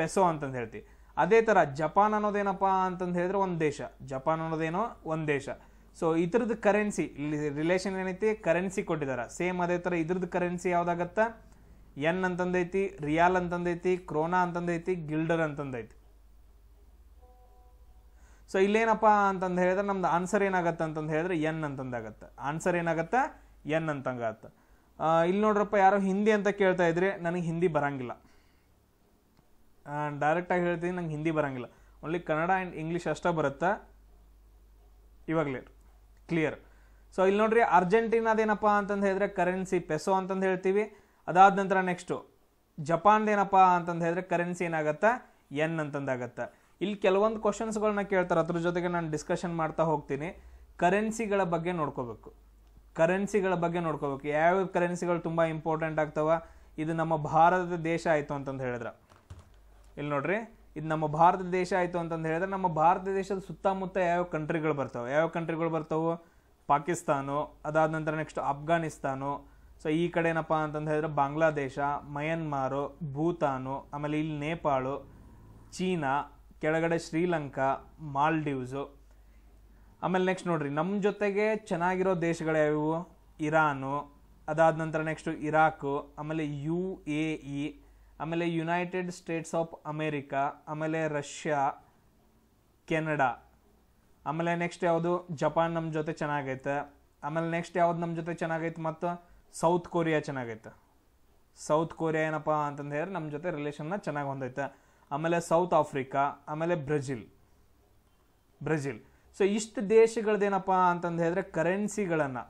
ಪೆಸೋ ಅಂತಂದು ಹೇಳ್ತೀವಿ ಅದೇ ಥರ ಜಪಾನ್ ಅನ್ನೋದೇನಪ್ಪ ಅಂತಂದು ಹೇಳಿದ್ರೆ ಒಂದು ದೇಶ ಜಪಾನ್ ಅನ್ನೋದೇನೋ ಒಂದು ದೇಶ ಸೊ ಇದ್ರದ್ದು ಕರೆನ್ಸಿ ಇಲ್ಲಿ ರಿಲೇಷನ್ ಏನೈತಿ ಕರೆನ್ಸಿ ಕೊಟ್ಟಿದ್ದಾರೆ ಸೇಮ್ ಅದೇ ಥರ ಇದ್ರದ್ದು ಕರೆನ್ಸಿ ಯಾವುದಾಗತ್ತ ಎನ್ ಅಂತಂದೈತಿ ರಿಯಾಲ್ ಅಂತಂದೈತಿ ಕ್ರೋನಾ ಅಂತಂದೈತಿ ಗಿಲ್ಡರ್ ಅಂತಂದೈತಿ ಸೊ ಇಲ್ಲೇನಪ್ಪ ಅಂತಂದು ಹೇಳಿದ್ರೆ ನಮ್ದು ಆನ್ಸರ್ ಏನಾಗತ್ತೆ ಅಂತಂದು ಹೇಳಿದ್ರೆ ಎನ್ ಅಂತಂದಾಗತ್ತೆ ಆನ್ಸರ್ ಏನಾಗುತ್ತೆ ಎನ್ ಅಂತಂಗಾಗತ್ತೆ ಇಲ್ಲಿ ನೋಡ್ರಪ್ಪ ಯಾರೋ ಹಿಂದಿ ಅಂತ ಕೇಳ್ತಾ ಇದ್ರೆ ನನಗೆ ಹಿಂದಿ ಬರಂಗಿಲ್ಲ ಡೈರೆಕ್ಟಾಗಿ ಹೇಳ್ತೀನಿ ನಂಗೆ ಹಿಂದಿ ಬರಂಗಿಲ್ಲ ಓನ್ಲಿ ಕನ್ನಡ ಆ್ಯಂಡ್ ಇಂಗ್ಲೀಷ್ ಅಷ್ಟೇ ಬರುತ್ತೆ ಇವಾಗಲೇ ಕ್ಲಿಯರ್ ಸೊ ಇಲ್ಲಿ ನೋಡ್ರಿ ಅರ್ಜೆಂಟೀನಾದೇನಪ್ಪ ಅಂತಂದು ಹೇಳಿದ್ರೆ ಕರೆನ್ಸಿ ಪೆಸೋ ಅಂತಂದು ಹೇಳ್ತೀವಿ ಅದಾದ ನಂತರ ನೆಕ್ಸ್ಟು ಜಪಾನ್ದೇನಪ್ಪ ಅಂತಂದು ಹೇಳಿದ್ರೆ ಕರೆನ್ಸಿ ಏನಾಗತ್ತೆ ಎನ್ ಅಂತಂದಾಗತ್ತೆ ಇಲ್ಲಿ ಕೆಲವೊಂದು ಕ್ವಶನ್ಸ್ಗಳನ್ನ ಕೇಳ್ತಾರೆ ಅದ್ರ ಜೊತೆಗೆ ನಾನು ಡಿಸ್ಕಷನ್ ಮಾಡ್ತಾ ಹೋಗ್ತೀನಿ ಕರೆನ್ಸಿಗಳ ಬಗ್ಗೆ ನೋಡ್ಕೋಬೇಕು ಕರೆನ್ಸಿಗಳ ಬಗ್ಗೆ ನೋಡ್ಕೋಬೇಕು ಯಾವ ಕರೆನ್ಸಿಗಳು ತುಂಬ ಇಂಪಾರ್ಟೆಂಟ್ ಆಗ್ತವೆ ಇದು ನಮ್ಮ ಭಾರತದ ದೇಶ ಆಯಿತು ಅಂತಂದು ಹೇಳಿದ್ರೆ ಇಲ್ಲಿ ನೋಡ್ರಿ ಇದು ನಮ್ಮ ಭಾರತ ದೇಶ ಆಯಿತು ಅಂತಂದು ಹೇಳಿದ್ರೆ ನಮ್ಮ ಭಾರತ ದೇಶದ ಸುತ್ತಮುತ್ತ ಯಾವ ಕಂಟ್ರಿಗಳು ಬರ್ತಾವೆ ಯಾವ್ಯಾವ ಕಂಟ್ರಿಗಳು ಬರ್ತವೆ ಪಾಕಿಸ್ತಾನು ಅದಾದ ನಂತರ ನೆಕ್ಸ್ಟ್ ಅಫ್ಘಾನಿಸ್ತಾನು ಸೊ ಈ ಕಡೆ ಏನಪ್ಪ ಅಂತಂದು ಹೇಳಿದ್ರೆ ಬಾಂಗ್ಲಾದೇಶ ಮಯನ್ಮಾರು ಭೂತಾನು ಆಮೇಲೆ ಇಲ್ಲಿ ನೇಪಾಳು ಚೀನಾ ಕೆಳಗಡೆ ಶ್ರೀಲಂಕಾ ಮಾಲ್ಡೀವ್ಸು ಆಮೇಲೆ ನೆಕ್ಸ್ಟ್ ನೋಡಿರಿ ನಮ್ಮ ಜೊತೆಗೆ ಚೆನ್ನಾಗಿರೋ ದೇಶಗಳು ಇರಾನು ಅದಾದ ನಂತರ ನೆಕ್ಸ್ಟು ಇರಾಕು ಆಮೇಲೆ ಯು ಎ ಇ ಆಮೇಲೆ ಯುನೈಟೆಡ್ ಸ್ಟೇಟ್ಸ್ ಆಫ್ ಅಮೇರಿಕಾ ಆಮೇಲೆ ರಷ್ಯಾ ಕೆನಡಾ ಆಮೇಲೆ ನೆಕ್ಸ್ಟ್ ಯಾವುದು ಜಪಾನ್ ನಮ್ಮ ಜೊತೆ ಚೆನ್ನಾಗೈತೆ ಆಮೇಲೆ ನೆಕ್ಸ್ಟ್ ಯಾವ್ದು ನಮ್ಮ ಜೊತೆ ಚೆನ್ನಾಗೈತೆ ಮತ್ತು ಸೌತ್ ಕೊರಿಯಾ ಚೆನ್ನಾಗೈತೆ ಸೌತ್ ಕೊರಿಯಾ ಏನಪ್ಪ ಅಂತಂದು ಹೇಳಿದ್ರೆ ನಮ್ಮ ಜೊತೆ ರಿಲೇಷನ್ನ ಚೆನ್ನಾಗಿ ಹೊಂದೈತೆ ಆಮೇಲೆ ಸೌತ್ ಆಫ್ರಿಕಾ ಆಮೇಲೆ ಬ್ರೆಜಿಲ್ ಬ್ರೆಜಿಲ್ ಸೊ ಇಷ್ಟು ದೇಶಗಳದ್ದೇನಪ್ಪ ಅಂತಂದು ಹೇಳಿದ್ರೆ ಕರೆನ್ಸಿಗಳನ್ನು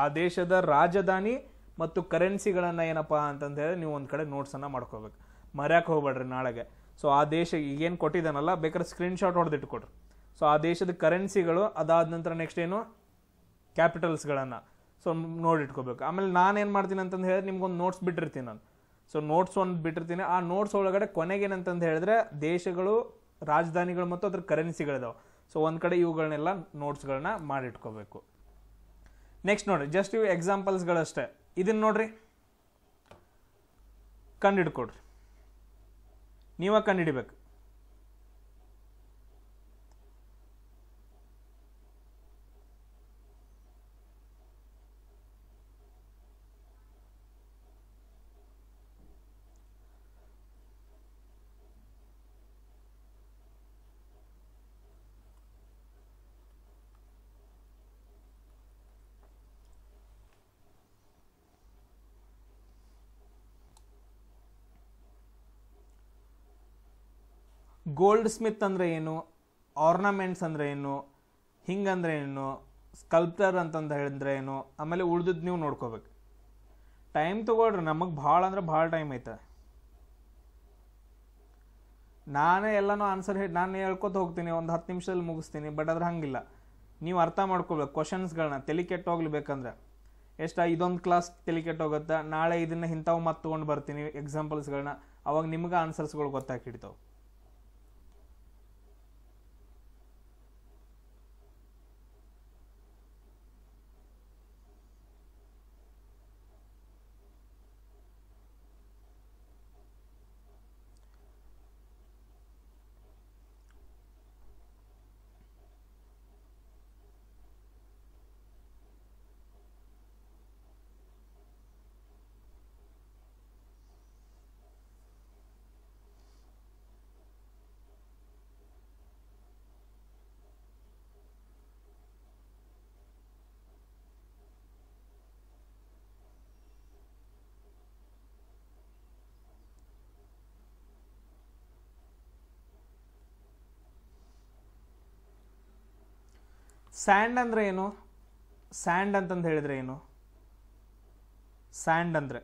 ಆ ದೇಶದ ರಾಜಧಾನಿ ಮತ್ತು ಕರೆನ್ಸಿಗಳನ್ನು ಏನಪ್ಪ ಅಂತಂದು ಹೇಳಿದ್ರೆ ನೀವು ಒಂದು ಕಡೆ ನೋಟ್ಸನ್ನು ಮಾಡ್ಕೋಬೇಕು ಮರ್ಯಾಕೆ ಹೋಗ್ಬೇಡ್ರಿ ನಾಳೆಗೆ ಸೊ ಆ ದೇಶ ಈಗೇನು ಕೊಟ್ಟಿದ್ದಾನಲ್ಲ ಬೇಕಾದ್ರೆ ಸ್ಕ್ರೀನ್ಶಾಟ್ ಹೊಡೆದಿಟ್ಕೊಡ್ರಿ ಸೊ ಆ ದೇಶದ ಕರೆನ್ಸಿಗಳು ಅದಾದ ನಂತರ ನೆಕ್ಸ್ಟ್ ಏನು ಕ್ಯಾಪಿಟಲ್ಸ್ಗಳನ್ನು ಸೊ ನೋಡಿಟ್ಕೋಬೇಕು ಆಮೇಲೆ ನಾನೇನು ಮಾಡ್ತೀನಿ ಅಂತಂದು ಹೇಳಿದ್ರೆ ನಿಮ್ಗೊಂದು ನೋಟ್ಸ್ ಬಿಟ್ಟಿರ್ತೀನಿ ನಾನು ಸೊ ನೋಟ್ಸ್ ಒಂದು ಬಿಟ್ಟಿರ್ತೀನಿ ಆ ನೋಟ್ಸ್ ಒಳಗಡೆ ಕೊನೆಗೇನಂತಂದು ಹೇಳಿದ್ರೆ ದೇಶಗಳು ರಾಜಧಾನಿಗಳು ಮತ್ತು ಅದ್ರ ಕರೆನ್ಸಿಗಳಿದಾವೆ ಸೊ ಒಂದು ಕಡೆ ಇವುಗಳನ್ನೆಲ್ಲ ನೋಟ್ಸ್ಗಳನ್ನ ಮಾಡಿಟ್ಕೋಬೇಕು ನೆಕ್ಸ್ಟ್ ನೋಡ್ರಿ ಜಸ್ಟ್ ಇವು ಎಕ್ಸಾಂಪಲ್ಸ್ಗಳಷ್ಟೇ ಇದನ್ನ ನೋಡ್ರಿ ಕಂಡು ಹಿಡ್ಕೊಡ್ರಿ ನೀವ ಕಂಡು ಗೋಲ್ಡ್ ಸ್ಮಿತ್ ಅಂದರೆ ಏನು ಆರ್ನಮೆಂಟ್ಸ್ ಅಂದರೆ ಏನು ಹಿಂಗಂದ್ರೆ ಏನು ಸ್ಕಲ್ಪ್ಟರ್ ಅಂತಂದು ಹೇಳಿದ್ರೆ ಏನು ಆಮೇಲೆ ಉಳ್ದಿದ್ದು ನೀವು ನೋಡ್ಕೋಬೇಕು ಟೈಮ್ ತೊಗೊಳ್ರಿ ನಮಗೆ ಭಾಳ ಅಂದ್ರೆ ಭಾಳ ಟೈಮ್ ಐತೆ ನಾನೇ ಎಲ್ಲನೂ ಆನ್ಸರ್ ಹೇಳಿ ನಾನು ಹೇಳ್ಕೊತ ಹೋಗ್ತೀನಿ ಒಂದು ಹತ್ತು ನಿಮಿಷದಲ್ಲಿ ಮುಗಿಸ್ತೀನಿ ಬಟ್ ಅದ್ರ ಹಂಗಿಲ್ಲ ನೀವು ಅರ್ಥ ಮಾಡ್ಕೋಬೇಕು ಕ್ವಶನ್ಸ್ಗಳನ್ನ ತಲೆ ಕೆಟ್ಟೋಗ್ಲಿಬೇಕಂದ್ರೆ ಎಷ್ಟ ಇದೊಂದು ಕ್ಲಾಸ್ ತಲೆ ಕೆಟ್ಟೋಗುತ್ತೆ ನಾಳೆ ಇದನ್ನು ಇಂಥವು ಮತ್ತೆ ತೊಗೊಂಡು ಬರ್ತೀನಿ ಎಕ್ಸಾಂಪಲ್ಸ್ಗಳನ್ನ ಅವಾಗ ನಿಮ್ಗೆ ಆನ್ಸರ್ಸ್ಗಳು ಗೊತ್ತಾಗಿ ಸ್ಯಾಂಡ್ ಅಂದರೆ ಏನು ಸ್ಯಾಂಡ್ ಅಂತಂದು ಹೇಳಿದರೆ ಏನು ಸ್ಯಾಂಡ್ ಅಂದರೆ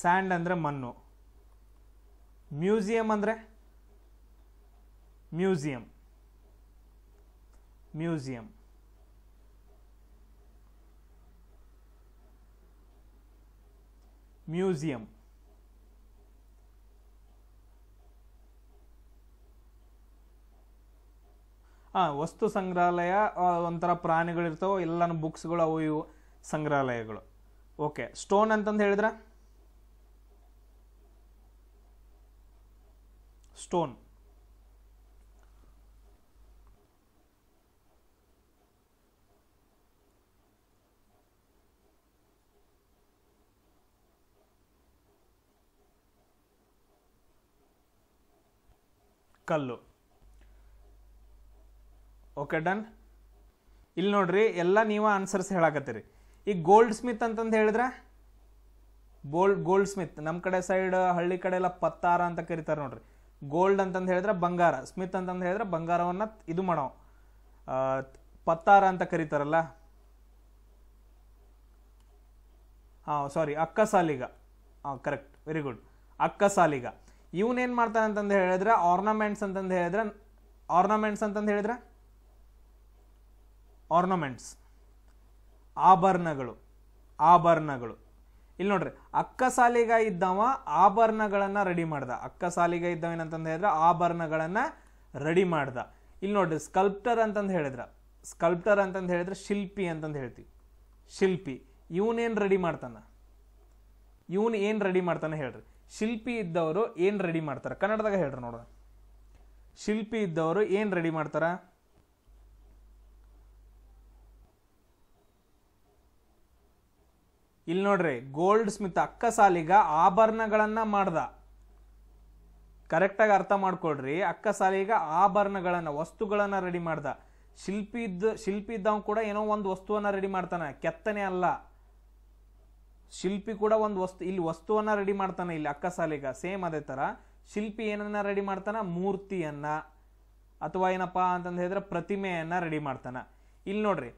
ಸ್ಯಾಂಡ್ ಅಂದರೆ ಮಣ್ಣು ಮ್ಯೂಸಿಯಂ ಅಂದರೆ ಮ್ಯೂಸಿಯಂ ಮ್ಯೂಸಿಯಂ ಮ್ಯೂಸಿಯಂ ವಸ್ತು ಸಂಗ್ರಹಾಲಯ ಒಂಥರ ಪ್ರಾಣಿಗಳಿರ್ತಾವೆ ಎಲ್ಲಾನು ಬುಕ್ಸ್ಗಳು ಅವು ಇವು ಸಂಗ್ರಹಾಲಯಗಳು ಓಕೆ ಸ್ಟೋನ್ ಅಂತಂದು ಹೇಳಿದ್ರೆ ಸ್ಟೋನ್ ಕಲ್ಲು ಓಕೆ ಡನ್ ಇಲ್ಲಿ ನೋಡ್ರಿ ಎಲ್ಲ ನೀವು ಆನ್ಸರ್ಸ್ ಹೇಳಾಕತ್ತೀರಿ ಈಗ ಗೋಲ್ಡ್ ಸ್ಮಿತ್ ಅಂತಂದು ಹೇಳಿದ್ರೆ ಬೋಲ್ಡ್ ಗೋಲ್ಡ್ ಸ್ಮಿತ್ ನಮ್ಮ ಕಡೆ ಸೈಡ್ ಹಳ್ಳಿ ಕಡೆ ಎಲ್ಲ ಪತ್ತಾರ ಅಂತ ಕರಿತಾರೆ ನೋಡ್ರಿ ಗೋಲ್ಡ್ ಅಂತಂದು ಹೇಳಿದ್ರೆ ಬಂಗಾರ ಸ್ಮಿತ್ ಅಂತಂದು ಹೇಳಿದ್ರೆ ಬಂಗಾರವನ್ನು ಇದು ಮಾಡೋ ಪತ್ತಾರ ಅಂತ ಕರೀತಾರಲ್ಲ ಹಾಂ ಸಾರಿ ಅಕ್ಕ ಸಾಲಿಗ ಹಾಂ ಕರೆಕ್ಟ್ ವೆರಿ ಗುಡ್ ಅಕ್ಕ ಸಾಲಿಗ ಇವನೇನು ಮಾಡ್ತಾನೆ ಅಂತಂದು ಹೇಳಿದ್ರೆ ಆರ್ನಮೆಂಟ್ಸ್ ಅಂತಂದು ಹೇಳಿದ್ರೆ ಆರ್ನಮೆಂಟ್ಸ್ ಅಂತಂದು ಹೇಳಿದ್ರೆ ಆರ್ನಮೆಂಟ್ಸ್ ಆಭರಣಗಳು ಆಭರಣಗಳು ಇಲ್ಲಿ ನೋಡ್ರಿ ಅಕ್ಕ ಸಾಲಿಗ ಇದ್ದವ ಆಭರಣಗಳನ್ನ ರೆಡಿ ಮಾಡ್ದ ಅಕ್ಕ ಸಾಲಿಗ ಇದ್ದವ ಏನಂತಂದು ಹೇಳಿದ್ರೆ ಆಭರಣಗಳನ್ನು ರೆಡಿ ಮಾಡ್ದ ಇಲ್ಲಿ ನೋಡ್ರಿ ಸ್ಕಲ್ಪ್ಟರ್ ಅಂತಂದು ಹೇಳಿದ್ರ ಸ್ಕಲ್ಪ್ಟರ್ ಅಂತಂದು ಹೇಳಿದ್ರೆ ಶಿಲ್ಪಿ ಅಂತಂದು ಹೇಳ್ತೀವಿ ಶಿಲ್ಪಿ ಇವನೇನು ರೆಡಿ ಮಾಡ್ತಾನ ಇವನು ಏನು ರೆಡಿ ಮಾಡ್ತಾನೆ ಹೇಳ್ರಿ ಶಿಲ್ಪಿ ಇದ್ದವರು ಏನು ರೆಡಿ ಮಾಡ್ತಾರೆ ಕನ್ನಡದಾಗ ಹೇಳ್ರಿ ನೋಡ್ರಿ ಶಿಲ್ಪಿ ಇದ್ದವರು ಏನು ರೆಡಿ ಮಾಡ್ತಾರೆ ಇಲ್ಲಿ ನೋಡ್ರಿ ಗೋಲ್ಡ್ ಸ್ಮಿತ್ ಅಕ್ಕ ಸಾಲಿಗ ಆಭರಣಗಳನ್ನ ಮಾಡ್ದ ಕರೆಕ್ಟಾಗಿ ಅರ್ಥ ಮಾಡ್ಕೊಳ್ರಿ ಸಾಲಿಗ ಆಭರಣಗಳನ್ನ ವಸ್ತುಗಳನ್ನ ರೆಡಿ ಮಾಡ್ದ ಶಿಲ್ಪಿ ಇದ್ದ ಶಿಲ್ಪಿ ಇದ್ದವ್ ಕೂಡ ಏನೋ ಒಂದು ವಸ್ತುವನ್ನ ರೆಡಿ ಮಾಡ್ತಾನೆ ಕೆತ್ತನೆ ಅಲ್ಲ ಶಿಲ್ಪಿ ಕೂಡ ಒಂದು ವಸ್ತು ಇಲ್ಲಿ ವಸ್ತುವನ್ನ ರೆಡಿ ಮಾಡ್ತಾನೆ ಇಲ್ಲಿ ಅಕ್ಕ ಸಾಲಿಗ ಸೇಮ್ ಅದೇ ತರ ಶಿಲ್ಪಿ ಏನನ್ನ ರೆಡಿ ಮಾಡ್ತಾನ ಮೂರ್ತಿಯನ್ನ ಅಥವಾ ಏನಪ್ಪಾ ಅಂತಂದು ಹೇಳಿದ್ರೆ ಪ್ರತಿಮೆಯನ್ನ ರೆಡಿ ಮಾಡ್ತಾನ ಇಲ್ಲಿ ನೋಡ್ರಿ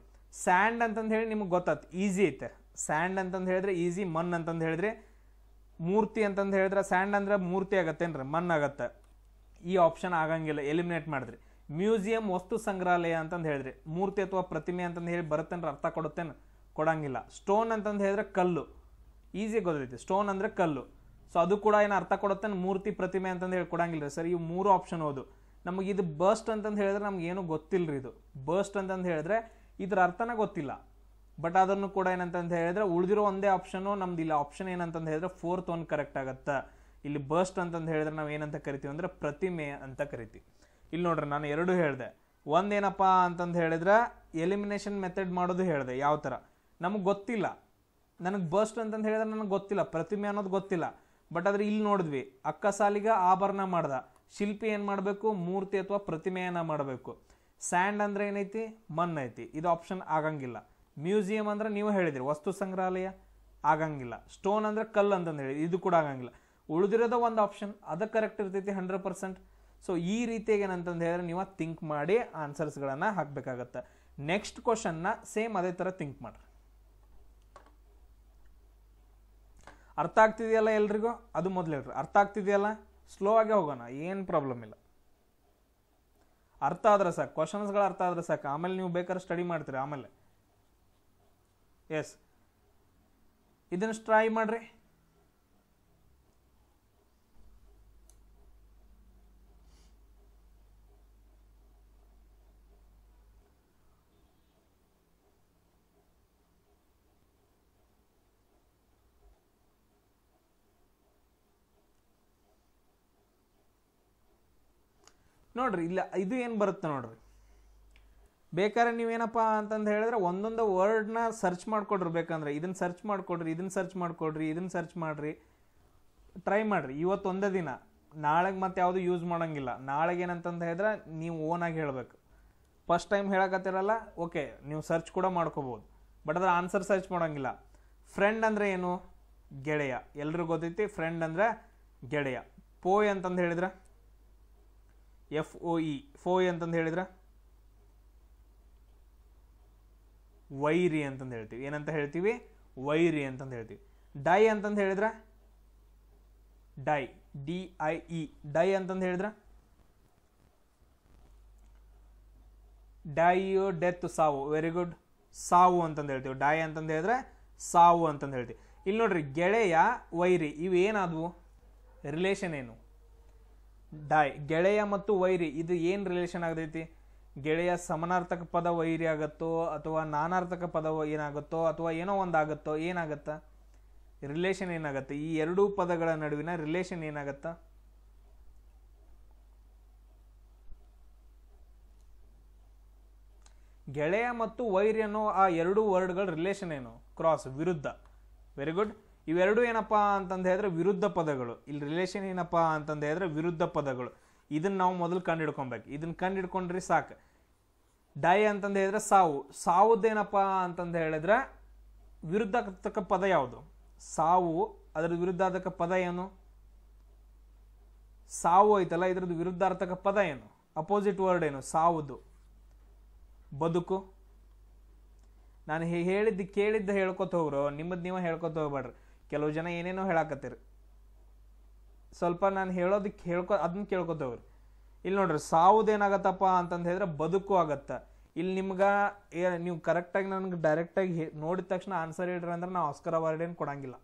ಸ್ಯಾಂಡ್ ಅಂತಂದು ಹೇಳಿ ನಿಮ್ಗೆ ಗೊತ್ತಾತ್ ಈಸಿ ಐತೆ ಸ್ಯಾಂಡ್ ಅಂತಂದು ಹೇಳಿದ್ರೆ ಈಸಿ ಮನ್ ಅಂತಂದು ಹೇಳಿದ್ರೆ ಮೂರ್ತಿ ಅಂತಂದು ಹೇಳಿದ್ರೆ ಸ್ಯಾಂಡ್ ಅಂದ್ರೆ ಮೂರ್ತಿ ಆಗತ್ತೇನ್ರಿ ಮನ್ ಆಗತ್ತೆ ಈ ಆಪ್ಷನ್ ಆಗಂಗಿಲ್ಲ ಎಲಿಮಿನೇಟ್ ಮಾಡಿದ್ರಿ ಮ್ಯೂಸಿಯಂ ವಸ್ತು ಸಂಗ್ರಹಾಲಯ ಅಂತಂದು ಹೇಳಿದ್ರಿ ಮೂರ್ತಿ ಅಥವಾ ಪ್ರತಿಮೆ ಅಂತಂದು ಹೇಳಿ ಬರುತ್ತೆನ್ರಿ ಅರ್ಥ ಕೊಡುತ್ತೇನೆ ಕೊಡಂಗಿಲ್ಲ ಸ್ಟೋನ್ ಅಂತಂದು ಹೇಳಿದ್ರೆ ಕಲ್ಲು ಈಸಿಯಾಗಿ ಗೊತ್ತೈತಿ ಸ್ಟೋನ್ ಅಂದರೆ ಕಲ್ಲು ಸೊ ಅದು ಕೂಡ ಏನು ಅರ್ಥ ಕೊಡುತ್ತೆ ಮೂರ್ತಿ ಪ್ರತಿಮೆ ಅಂತಂದು ಹೇಳಿ ರೀ ಸರ್ ಈ ಮೂರು ಆಪ್ಷನ್ ಹೌದು ನಮಗೆ ಇದು ಬಸ್ಟ್ ಅಂತಂದು ಹೇಳಿದ್ರೆ ನಮ್ಗೆ ಏನೂ ಗೊತ್ತಿಲ್ಲರಿ ಇದು ಬಸ್ಟ್ ಅಂತಂದು ಹೇಳಿದ್ರೆ ಇದ್ರ ಅರ್ಥನ ಗೊತ್ತಿಲ್ಲ ಬಟ್ ಅದನ್ನು ಕೂಡ ಏನಂತಂದು ಹೇಳಿದ್ರೆ ಉಳಿದಿರೋ ಒಂದೇ ಆಪ್ಷನು ನಮ್ದು ಇಲ್ಲಿ ಆಪ್ಷನ್ ಏನಂತಂದು ಹೇಳಿದ್ರೆ ಫೋರ್ತ್ ಒನ್ ಕರೆಕ್ಟ್ ಆಗುತ್ತೆ ಇಲ್ಲಿ ಬರ್ಸ್ಟ್ ಅಂತಂದು ಹೇಳಿದ್ರೆ ನಾವು ಏನಂತ ಕರಿತೀವಿ ಅಂದರೆ ಪ್ರತಿಮೆ ಅಂತ ಕರಿತೀವಿ ಇಲ್ಲಿ ನೋಡ್ರಿ ನಾನು ಎರಡು ಹೇಳಿದೆ ಒಂದೇನಪ್ಪ ಅಂತಂದು ಹೇಳಿದ್ರೆ ಎಲಿಮಿನೇಷನ್ ಮೆಥಡ್ ಮಾಡೋದು ಹೇಳಿದೆ ಯಾವ ಥರ ನಮಗೆ ಗೊತ್ತಿಲ್ಲ ನನಗೆ ಬರ್ಸ್ಟ್ ಅಂತಂದು ಹೇಳಿದ್ರೆ ನನಗೆ ಗೊತ್ತಿಲ್ಲ ಪ್ರತಿಮೆ ಅನ್ನೋದು ಗೊತ್ತಿಲ್ಲ ಬಟ್ ಆದರೆ ಇಲ್ಲಿ ನೋಡಿದ್ವಿ ಅಕ್ಕ ಸಾಲಿಗೆ ಆಭರಣ ಮಾಡ್ದ ಶಿಲ್ಪಿ ಏನು ಮಾಡಬೇಕು ಮೂರ್ತಿ ಅಥವಾ ಪ್ರತಿಮೆಯನ್ನು ಮಾಡಬೇಕು ಸ್ಯಾಂಡ್ ಅಂದರೆ ಏನೈತಿ ಮಣ್ಣೈತಿ ಇದು ಆಪ್ಷನ್ ಆಗಂಗಿಲ್ಲ ಮ್ಯೂಸಿಯಂ ಅಂದ್ರೆ ನೀವು ಹೇಳಿದಿರಿ ವಸ್ತು ಸಂಗ್ರಹಾಲಯ ಆಗಂಗಿಲ್ಲ ಸ್ಟೋನ್ ಅಂದ್ರೆ ಕಲ್ಲು ಅಂತಂದು ಹೇಳಿ ಇದು ಕೂಡ ಆಗಂಗಿಲ್ಲ ಉಳಿದಿರೋದ ಒಂದು ಆಪ್ಷನ್ ಅದು ಕರೆಕ್ಟ್ ಇರ್ತೈತಿ ಹಂಡ್ರೆಡ್ ಪರ್ಸೆಂಟ್ ಸೊ ಈ ರೀತಿಯಾಗಿ ಏನಂತಂದು ಹೇಳಿದ್ರೆ ನೀವು ಥಿಂಕ್ ಮಾಡಿ ಆನ್ಸರ್ಸ್ಗಳನ್ನು ಹಾಕಬೇಕಾಗತ್ತೆ ನೆಕ್ಸ್ಟ್ ಕ್ವಶನ್ನ ಸೇಮ್ ಅದೇ ಥರ ಥಿಂಕ್ ಮಾಡ್ರಿ ಅರ್ಥ ಆಗ್ತಿದೆಯಲ್ಲ ಎಲ್ರಿಗೂ ಅದು ಮೊದಲು ಹೇಳ್ರಿ ಅರ್ಥ ಆಗ್ತಿದೆಯಲ್ಲ ಸ್ಲೋ ಆಗಿ ಹೋಗೋಣ ಏನು ಪ್ರಾಬ್ಲಮ್ ಇಲ್ಲ ಅರ್ಥ ಆದ್ರೆ ಸಾಕು ಕ್ವಶನ್ಸ್ಗಳು ಅರ್ಥ ಆದ್ರೆ ಸಾಕು ಆಮೇಲೆ ನೀವು ಬೇಕಾದ್ರೆ ಸ್ಟಡಿ ಮಾಡ್ತೀರಿ ಆಮೇಲೆ ಎಸ್ ಇದನ್ನು ಟ್ರೈ ಮಾಡ್ರಿ ನೋಡ್ರಿ ಇಲ್ಲ ಇದು ಏನು ಬರುತ್ತೆ ನೋಡ್ರಿ ಬೇಕಾದ್ರೆ ನೀವೇನಪ್ಪ ಅಂತಂದು ಹೇಳಿದ್ರೆ ಒಂದೊಂದು ವರ್ಡ್ನ ಸರ್ಚ್ ಮಾಡಿಕೊಡ್ರಿ ಬೇಕಂದ್ರೆ ಇದನ್ನು ಸರ್ಚ್ ಮಾಡಿಕೊಡ್ರಿ ಇದನ್ನು ಸರ್ಚ್ ಮಾಡಿಕೊಡ್ರಿ ಇದನ್ನು ಸರ್ಚ್ ಮಾಡಿರಿ ಟ್ರೈ ಮಾಡಿರಿ ಇವತ್ತು ಒಂದೇ ದಿನ ನಾಳೆಗೆ ಮತ್ತೆ ಯಾವುದು ಯೂಸ್ ಮಾಡೋಂಗಿಲ್ಲ ನಾಳೆಗೆ ಏನಂತಂದು ಹೇಳಿದ್ರೆ ನೀವು ಓನಾಗಿ ಹೇಳಬೇಕು ಫಸ್ಟ್ ಟೈಮ್ ಹೇಳಕತ್ತಿರಲ್ಲ ಓಕೆ ನೀವು ಸರ್ಚ್ ಕೂಡ ಮಾಡ್ಕೋಬೋದು ಬಟ್ ಅದರ ಆನ್ಸರ್ ಸರ್ಚ್ ಮಾಡೋಂಗಿಲ್ಲ ಫ್ರೆಂಡ್ ಅಂದರೆ ಏನು ಗೆಳೆಯ ಎಲ್ರಿಗೂ ಗೊತ್ತೈತಿ ಫ್ರೆಂಡ್ ಅಂದರೆ ಗೆಳೆಯ ಪೋಯ್ ಅಂತಂದು ಹೇಳಿದ್ರೆ F O E e. Foe ಅಂತಂದು ಹೇಳಿದ್ರೆ ವೈರಿ ಅಂತಂದು ಹೇಳ್ತೀವಿ ಏನಂತ ಹೇಳ್ತೀವಿ ವೈರಿ ಅಂತಂದು ಹೇಳ್ತೀವಿ ಡೈ ಅಂತಂದು ಹೇಳಿದ್ರ die D I E die ಅಂತಂದು ಹೇಳಿದ್ರೆ ಡೈಯು ಡೆತ್ ಸಾವು ವೆರಿ ಗುಡ್ ಸಾವು ಅಂತಂದು ಹೇಳ್ತೀವಿ ಡೈ ಅಂತಂದು ಹೇಳಿದ್ರೆ ಸಾವು ಅಂತಂದು ಹೇಳ್ತೀವಿ ಇಲ್ಲಿ ನೋಡ್ರಿ ಗೆಳೆಯ ವೈರಿ ಇವೇನಾದವು ರಿಲೇಷನ್ ಏನು ಡೈ ಗೆಳೆಯ ಮತ್ತು ವೈರಿ ಇದು ಏನು ರಿಲೇಷನ್ ಆಗದೈತಿ ಗೆಳೆಯ ಸಮನಾರ್ಥಕ ಪದ ವೈರಿ ಆಗುತ್ತೋ ಅಥವಾ ನಾನಾರ್ಥಕ ಪದ ಏನಾಗುತ್ತೋ ಅಥವಾ ಏನೋ ಒಂದಾಗುತ್ತೋ ಏನಾಗತ್ತ ರಿಲೇಷನ್ ಏನಾಗುತ್ತೆ ಈ ಎರಡೂ ಪದಗಳ ನಡುವಿನ ರಿಲೇಷನ್ ಏನಾಗತ್ತ ಗೆಳೆಯ ಮತ್ತು ವೈರ್ಯನೋ ಅನ್ನೋ ಆ ಎರಡು ವರ್ಡ್ಗಳ ರಿಲೇಷನ್ ಏನು ಕ್ರಾಸ್ ವಿರುದ್ಧ ವೆರಿ ಗುಡ್ ಇವೆರಡು ಏನಪ್ಪಾ ಅಂತಂದು ಹೇಳಿದ್ರೆ ವಿರುದ್ಧ ಪದಗಳು ಇಲ್ಲಿ ರಿಲೇಷನ್ ಏನಪ್ಪಾ ಅಂತಂದು ಹೇಳಿದ್ರೆ ವಿರುದ್ಧ ಪದಗಳು ಇದನ್ನು ನಾವು ಮೊದಲು ಕಂಡು ಹಿಡ್ಕೊಬೇಕು ಇದನ್ನು ಕಂಡು ಹಿಡ್ಕೊಂಡ್ರಿ ಸಾಕು ಡೈ ಅಂತಂದು ಹೇಳಿದ್ರೆ ಸಾವು ಸಾವುದೇನಪ್ಪ ಅಂತಂದು ಹೇಳಿದ್ರೆ ವಿರುದ್ಧ ಪದ ಯಾವುದು ಸಾವು ಅದರ ವಿರುದ್ಧ ಪದ ಏನು ಸಾವು ಐತಲ್ಲ ಇದ್ರದ್ದು ವಿರುದ್ಧ ಪದ ಏನು ಅಪೋಸಿಟ್ ವರ್ಡ್ ಏನು ಸಾವುದು ಬದುಕು ನಾನು ಹೇಳಿದ್ದು ಕೇಳಿದ್ದ ಹೇಳ್ಕೊತ ಹೋಗ್ರು ನಿಮ್ಮದು ನೀವು ಹೇಳ್ಕೊತ ಹೋಗ್ಬೇಡ್ರಿ ಕೆಲವು ಜನ ಏನೇನೋ ಹೇಳಾಕತ್ತೀರಿ ಸ್ವಲ್ಪ ನಾನು ಹೇಳೋದಕ್ಕೆ ಹೇಳ್ಕೊ ಅದನ್ನ ಕೇಳ್ಕೊತೇವ್ರಿ ಇಲ್ಲಿ ನೋಡ್ರಿ ಸಾವುದೇನಾಗತ್ತಪ್ಪ ಅಂತಂದು ಹೇಳಿದ್ರೆ ಬದುಕು ಆಗತ್ತೆ ಇಲ್ಲಿ ನಿಮ್ಗೆ ನೀವು ಕರೆಕ್ಟಾಗಿ ನನಗೆ ಡೈರೆಕ್ಟಾಗಿ ನೋಡಿದ ತಕ್ಷಣ ಆನ್ಸರ್ ಹೇಳ್ರಿ ಅಂದ್ರೆ ನಾವು ಆಸ್ಕರ್ ಅವಾರ್ಡ್ ಏನು ಕೊಡಂಗಿಲ್ಲ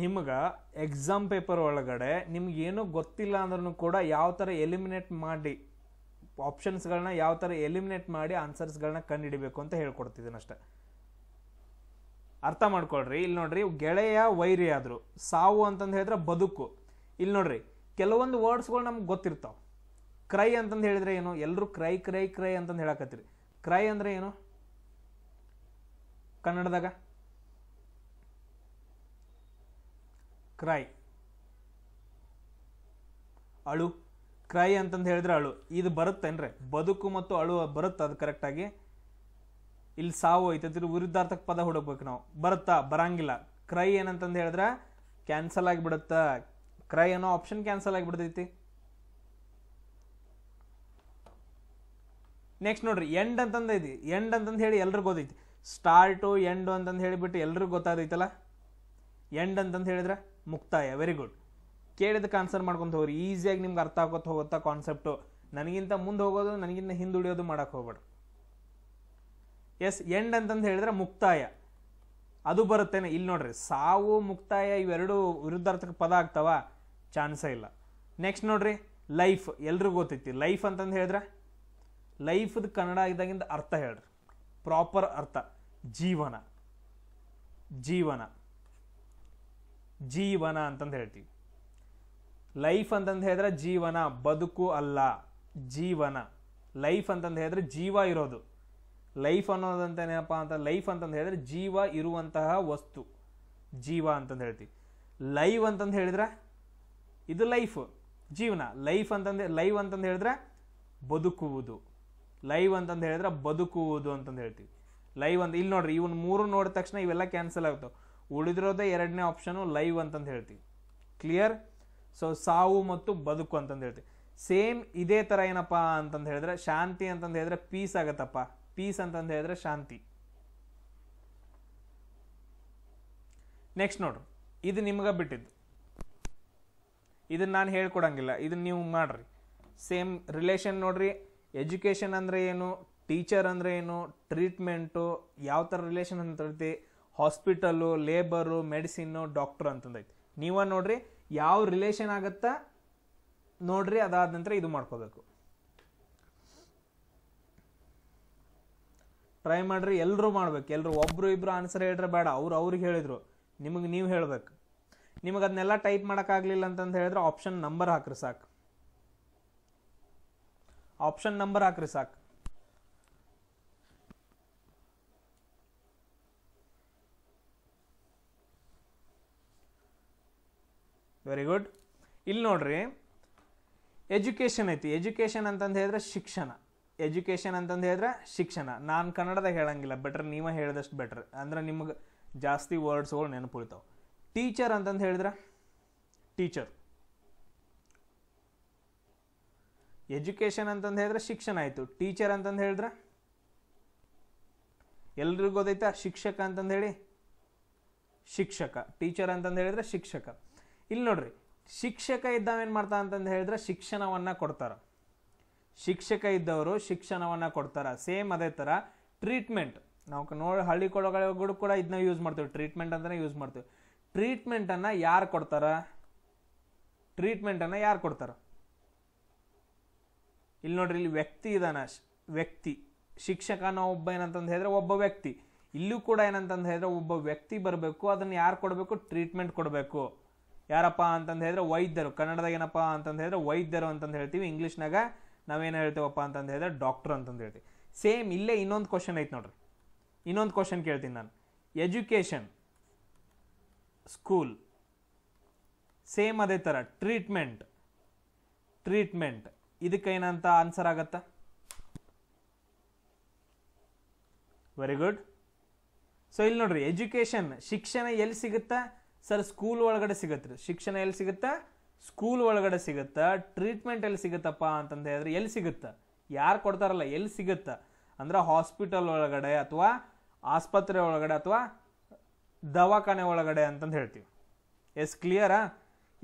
ನಿಮ್ಗೆ ಎಕ್ಸಾಮ್ ಪೇಪರ್ ಒಳಗಡೆ ನಿಮ್ಗೆ ಏನೂ ಗೊತ್ತಿಲ್ಲ ಅಂದ್ರೂ ಕೂಡ ಯಾವ ಥರ ಎಲಿಮಿನೇಟ್ ಮಾಡಿ ಆಪ್ಷನ್ಸ್ಗಳನ್ನ ಯಾವ ಥರ ಎಲಿಮಿನೇಟ್ ಮಾಡಿ ಆನ್ಸರ್ಸ್ಗಳನ್ನ ಕಂಡುಹಿಡಿಬೇಕು ಅಂತ ಹೇಳ್ಕೊಡ್ತಿದ್ದೀನಿ ಅಷ್ಟೇ ಅರ್ಥ ಮಾಡ್ಕೊಳ್ರಿ ಇಲ್ಲಿ ನೋಡ್ರಿ ಗೆಳೆಯ ವೈರಿ ಆದರು ಸಾವು ಅಂತಂದು ಹೇಳಿದ್ರೆ ಬದುಕು ಇಲ್ಲಿ ನೋಡ್ರಿ ಕೆಲವೊಂದು ವರ್ಡ್ಸ್ಗಳು ನಮ್ಗೆ ಗೊತ್ತಿರ್ತಾವೆ ಕ್ರೈ ಅಂತಂದು ಹೇಳಿದ್ರೆ ಏನು ಎಲ್ಲರೂ ಕ್ರೈ ಕ್ರೈ ಕ್ರೈ ಅಂತಂದು ಹೇಳಕತ್ತೀರಿ ಕ್ರೈ ಅಂದ್ರೆ ಏನು ಕನ್ನಡದಾಗ ಕ್ರೈ ಅಳು ಕ್ರೈ ಅಂತಂದು ಹೇಳಿದ್ರೆ ಅಳು ಇದು ಬರುತ್ತೇನ್ರಿ ಬದುಕು ಮತ್ತು ಅಳು ಬರುತ್ತೆ ಅದು ಕರೆಕ್ಟಾಗಿ ಇಲ್ಲಿ ಸಾವು ಹೋಯ್ತು ವಿರುದ್ಧಾರ್ಥಕ್ ಪದ ಹುಡುಕ್ಬೇಕು ನಾವು ಬರುತ್ತಾ ಬರಂಗಿಲ್ಲ ಕ್ರೈ ಏನಂತಂದು ಹೇಳಿದ್ರೆ ಕ್ಯಾನ್ಸಲ್ ಆಗಿಬಿಡುತ್ತಾ ಕ್ರೈ ಅನ್ನೋ ಆಪ್ಷನ್ ಕ್ಯಾನ್ಸಲ್ ಆಗಿಬಿಡ್ತೈತಿ ನೆಕ್ಸ್ಟ್ ನೋಡ್ರಿ ಎಂಡ್ ಅಂತಂದೈತಿ ಎಂಡ್ ಅಂತಂದು ಹೇಳಿ ಎಲ್ರಿಗೂ ಗೊತ್ತೈತಿ ಸ್ಟಾರ್ಟು ಎಂಡು ಅಂತಂದು ಹೇಳಿಬಿಟ್ಟು ಎಲ್ರಿಗೂ ಗೊತ್ತಾದೈತಲ್ಲ ಎಂಡ್ ಅಂತಂದು ಹೇಳಿದ್ರೆ ಮುಕ್ತಾಯ ವೆರಿ ಗುಡ್ ಕೇಳಿದಕ್ಕೆ ಆನ್ಸರ್ ಮಾಡ್ಕೊಂತ ಹೋಗ್ರಿ ಈಸಿಯಾಗಿ ನಿಮ್ಗೆ ಅರ್ಥ ಆಗೋತ ಹೋಗುತ್ತಾ ಕಾನ್ಸೆಪ್ಟು ನನಗಿಂತ ಮುಂದೆ ಹೋಗೋದು ನನಗಿಂತ ಹಿಂದುಳಿಯೋದು ಮಾಡೋಕೆ ಹೋಗ್ಬೇಡ ಎಸ್ ಎಂಡ್ ಅಂತಂದು ಹೇಳಿದ್ರೆ ಮುಕ್ತಾಯ ಅದು ಬರುತ್ತೇನೆ ಇಲ್ಲಿ ನೋಡ್ರಿ ಸಾವು ಮುಕ್ತಾಯ ಇವೆರಡು ವಿರುದ್ಧಾರ್ಥಕ ಪದ ಆಗ್ತಾವ ಚಾನ್ಸೇ ಇಲ್ಲ ನೆಕ್ಸ್ಟ್ ನೋಡ್ರಿ ಲೈಫ್ ಎಲ್ರಿಗೂ ಗೊತ್ತೈತಿ ಲೈಫ್ ಅಂತಂದು ಹೇಳಿದ್ರೆ ಲೈಫ್ದು ಕನ್ನಡ ಇದ್ದಾಗಿಂದ ಅರ್ಥ ಹೇಳ್ರಿ ಪ್ರಾಪರ್ ಅರ್ಥ ಜೀವನ ಜೀವನ ಜೀವನ ಅಂತಂದು ಹೇಳ್ತೀವಿ ಲೈಫ್ ಅಂತಂದು ಹೇಳಿದ್ರೆ ಜೀವನ ಬದುಕು ಅಲ್ಲ ಜೀವನ ಲೈಫ್ ಅಂತಂದು ಹೇಳಿದ್ರೆ ಜೀವ ಇರೋದು ಲೈಫ್ ಅನ್ನೋದಂತ ಏನಪ್ಪ ಅಂತ ಲೈಫ್ ಅಂತಂದು ಹೇಳಿದ್ರೆ ಜೀವ ಇರುವಂತಹ ವಸ್ತು ಜೀವ ಅಂತಂದು ಹೇಳ್ತೀವಿ ಲೈವ್ ಅಂತಂದು ಹೇಳಿದ್ರೆ ಇದು ಲೈಫ್ ಜೀವನ ಲೈಫ್ ಅಂತಂದು ಲೈವ್ ಅಂತಂದು ಹೇಳಿದ್ರೆ ಬದುಕುವುದು ಲೈವ್ ಅಂತಂದು ಹೇಳಿದ್ರೆ ಬದುಕುವುದು ಅಂತಂದು ಹೇಳ್ತೀವಿ ಲೈವ್ ಅಂತ ಇಲ್ಲಿ ನೋಡ್ರಿ ಇವನ್ ಮೂರು ನೋಡಿದ ತಕ್ಷಣ ಇವೆಲ್ಲ ಕ್ಯಾನ್ಸಲ್ ಆಗ್ತವೆ ಉಳಿದಿರೋದೇ ಎರಡನೇ ಆಪ್ಷನು ಲೈವ್ ಅಂತಂದು ಹೇಳ್ತೀವಿ ಕ್ಲಿಯರ್ ಸೊ ಸಾವು ಮತ್ತು ಬದುಕು ಅಂತಂದು ಹೇಳ್ತೀವಿ ಸೇಮ್ ಇದೇ ಥರ ಏನಪ್ಪ ಅಂತಂದು ಹೇಳಿದ್ರೆ ಶಾಂತಿ ಅಂತಂದು ಹೇಳಿದ್ರೆ ಪೀಸ್ ಆಗತ್ತಪ್ಪ ಪೀಸ್ ಅಂತಂದು ಹೇಳಿದ್ರೆ ಶಾಂತಿ ನೆಕ್ಸ್ಟ್ ನೋಡ್ರಿ ಇದು ನಿಮ್ಗೆ ಬಿಟ್ಟಿದ್ದು ಇದನ್ನು ನಾನು ಹೇಳ್ಕೊಡಂಗಿಲ್ಲ ಇದನ್ನು ನೀವು ಮಾಡ್ರಿ ಸೇಮ್ ರಿಲೇಷನ್ ನೋಡ್ರಿ ಎಜುಕೇಷನ್ ಅಂದರೆ ಏನು ಟೀಚರ್ ಅಂದರೆ ಏನು ಟ್ರೀಟ್ಮೆಂಟು ಯಾವ ಥರ ರಿಲೇಷನ್ ಹೇಳ್ತಿ ಹಾಸ್ಪಿಟಲು ಲೇಬರು ಮೆಡಿಸಿನ್ನು ಡಾಕ್ಟ್ರು ಅಂತಂದೈತಿ ನೀವ ನೋಡ್ರಿ ಯಾವ ರಿಲೇಷನ್ ಆಗತ್ತಾ ನೋಡ್ರಿ ಅದಾದ ನಂತರ ಇದು ಮಾಡ್ಕೋಬೇಕು ಟ್ರೈ ಮಾಡ್ರಿ ಎಲ್ಲರೂ ಮಾಡ್ಬೇಕು ಎಲ್ಲರೂ ಒಬ್ಬರು ಇಬ್ರು ಆನ್ಸರ್ ಹೇಳ್ರಿ ಬೇಡ ಅವ್ರು ಅವ್ರಿಗೆ ಹೇಳಿದ್ರು ನಿಮಗೆ ನೀವು ಹೇಳಬೇಕು ನಿಮಗೆ ಅದನ್ನೆಲ್ಲ ಟೈಪ್ ಮಾಡೋಕ್ಕಾಗಲಿಲ್ಲ ಅಂತಂದು ಹೇಳಿದ್ರೆ ಆಪ್ಷನ್ ನಂಬರ್ ಹಾಕ್ರಿ ಸಾಕು ಆಪ್ಷನ್ ನಂಬರ್ ಹಾಕ್ರಿ ಸಾಕು ವೆರಿ ಗುಡ್ ಇಲ್ಲಿ ನೋಡ್ರಿ ಎಜುಕೇಷನ್ ಐತಿ ಎಜುಕೇಷನ್ ಅಂತಂದು ಹೇಳಿದ್ರೆ ಶಿಕ್ಷಣ ಎಜುಕೇಷನ್ ಅಂತಂದು ಹೇಳಿದ್ರೆ ಶಿಕ್ಷಣ ನಾನು ಕನ್ನಡದಾಗ ಹೇಳಂಗಿಲ್ಲ ಬೆಟ್ರ್ ನೀವೇ ಹೇಳಿದಷ್ಟು ಬೆಟ್ರ್ ಅಂದ್ರೆ ನಿಮಗೆ ಜಾಸ್ತಿ ವರ್ಡ್ಸ್ಗಳು ನೆನಪುಳಿತಾವೆ ಟೀಚರ್ ಅಂತಂದು ಹೇಳಿದ್ರೆ ಟೀಚರ್ ಎಜುಕೇಷನ್ ಅಂತಂದು ಹೇಳಿದ್ರೆ ಶಿಕ್ಷಣ ಆಯಿತು ಟೀಚರ್ ಅಂತಂದು ಹೇಳಿದ್ರೆ ಎಲ್ರಿಗೂ ಗೊತ್ತೈತಾ ಶಿಕ್ಷಕ ಅಂತಂದು ಹೇಳಿ ಶಿಕ್ಷಕ ಟೀಚರ್ ಅಂತಂದು ಹೇಳಿದ್ರೆ ಶಿಕ್ಷಕ ಇಲ್ಲಿ ನೋಡ್ರಿ ಶಿಕ್ಷಕ ಇದ್ದಾವೇನು ಮಾಡ್ತಾ ಅಂತಂದು ಹೇಳಿದ್ರೆ ಶಿಕ್ಷಣವನ್ನು ಕೊಡ್ತಾರೆ ಶಿಕ್ಷಕ ಇದ್ದವರು ಶಿಕ್ಷಣವನ್ನು ಕೊಡ್ತಾರೆ ಸೇಮ್ ಅದೇ ಥರ ಟ್ರೀಟ್ಮೆಂಟ್ ನಾವು ನೋಡಿ ಹಳ್ಳಿ ಕೊಳಗಳು ಕೂಡ ಇದನ್ನ ಯೂಸ್ ಮಾಡ್ತೀವಿ ಟ್ರೀಟ್ಮೆಂಟ್ ಅಂತಲೇ ಯೂಸ್ ಮಾಡ್ತೀವಿ ಟ್ರೀಟ್ಮೆಂಟನ್ನು ಯಾರು ಕೊಡ್ತಾರ ಟ್ರೀಟ್ಮೆಂಟನ್ನು ಯಾರು ಕೊಡ್ತಾರ ಇಲ್ಲಿ ನೋಡ್ರಿ ಇಲ್ಲಿ ವ್ಯಕ್ತಿ ಇದಾನ ವ್ಯಕ್ತಿ ಶಿಕ್ಷಕ ಅನ್ನೋ ಒಬ್ಬ ಏನಂತಂದು ಹೇಳಿದ್ರೆ ಒಬ್ಬ ವ್ಯಕ್ತಿ ಇಲ್ಲೂ ಕೂಡ ಏನಂತಂದು ಹೇಳಿದ್ರೆ ಒಬ್ಬ ವ್ಯಕ್ತಿ ಬರಬೇಕು ಅದನ್ನು ಯಾರು ಕೊಡಬೇಕು ಟ್ರೀಟ್ಮೆಂಟ್ ಕೊಡಬೇಕು ಯಾರಪ್ಪ ಅಂತಂದು ಹೇಳಿದ್ರೆ ವೈದ್ಯರು ಕನ್ನಡದಾಗ ಏನಪ್ಪ ಅಂತಂದು ಹೇಳಿದ್ರೆ ವೈದ್ಯರು ಅಂತಂದು ಹೇಳ್ತೀವಿ ಇಂಗ್ಲೀಷ್ನಾಗ ನಾವೇನು ಹೇಳ್ತೇವಪ್ಪ ಅಂತಂದು ಹೇಳಿದ್ರೆ ಡಾಕ್ಟ್ರ್ ಅಂತಂದು ಹೇಳ್ತೀವಿ ಸೇಮ್ ಇಲ್ಲೇ ಇನ್ನೊಂದು ಕ್ವಶನ್ ಐತೆ ನೋಡ್ರಿ ಇನ್ನೊಂದು ಕ್ವಶನ್ ಕೇಳ್ತೀನಿ ನಾನು ಎಜುಕೇಷನ್ ಸ್ಕೂಲ್ ಸೇಮ್ ಅದೇ ಥರ ಟ್ರೀಟ್ಮೆಂಟ್ ಟ್ರೀಟ್ಮೆಂಟ್ ಇದಕ್ಕೇನಂತ ಆನ್ಸರ್ ಆಗತ್ತಾ ವೆರಿ ಗುಡ್ ಸೊ ಇಲ್ಲಿ ನೋಡ್ರಿ ಎಜುಕೇಷನ್ ಶಿಕ್ಷಣ ಎಲ್ಲಿ ಸಿಗುತ್ತಾ ಸರ್ ಸ್ಕೂಲ್ ಒಳಗಡೆ ಸಿಗತ್ತೆ ಶಿಕ್ಷಣ ಎಲ್ಲಿ ಸಿಗುತ್ತಾ ಸ್ಕೂಲ್ ಒಳಗಡೆ ಸಿಗುತ್ತಾ ಟ್ರೀಟ್ಮೆಂಟ್ ಎಲ್ಲಿ ಸಿಗುತ್ತಪ್ಪ ಅಂತಂದು ಹೇಳಿದ್ರೆ ಎಲ್ಲಿ ಸಿಗುತ್ತಾ ಯಾರು ಕೊಡ್ತಾರಲ್ಲ ಎಲ್ಲಿ ಸಿಗುತ್ತಾ ಅಂದ್ರೆ ಹಾಸ್ಪಿಟಲ್ ಒಳಗಡೆ ಅಥವಾ ಆಸ್ಪತ್ರೆ ಒಳಗಡೆ ಅಥವಾ ದವಾಖಾನೆ ಒಳಗಡೆ ಅಂತಂದು ಹೇಳ್ತೀವಿ ಎಸ್ ಕ್ಲಿಯರಾ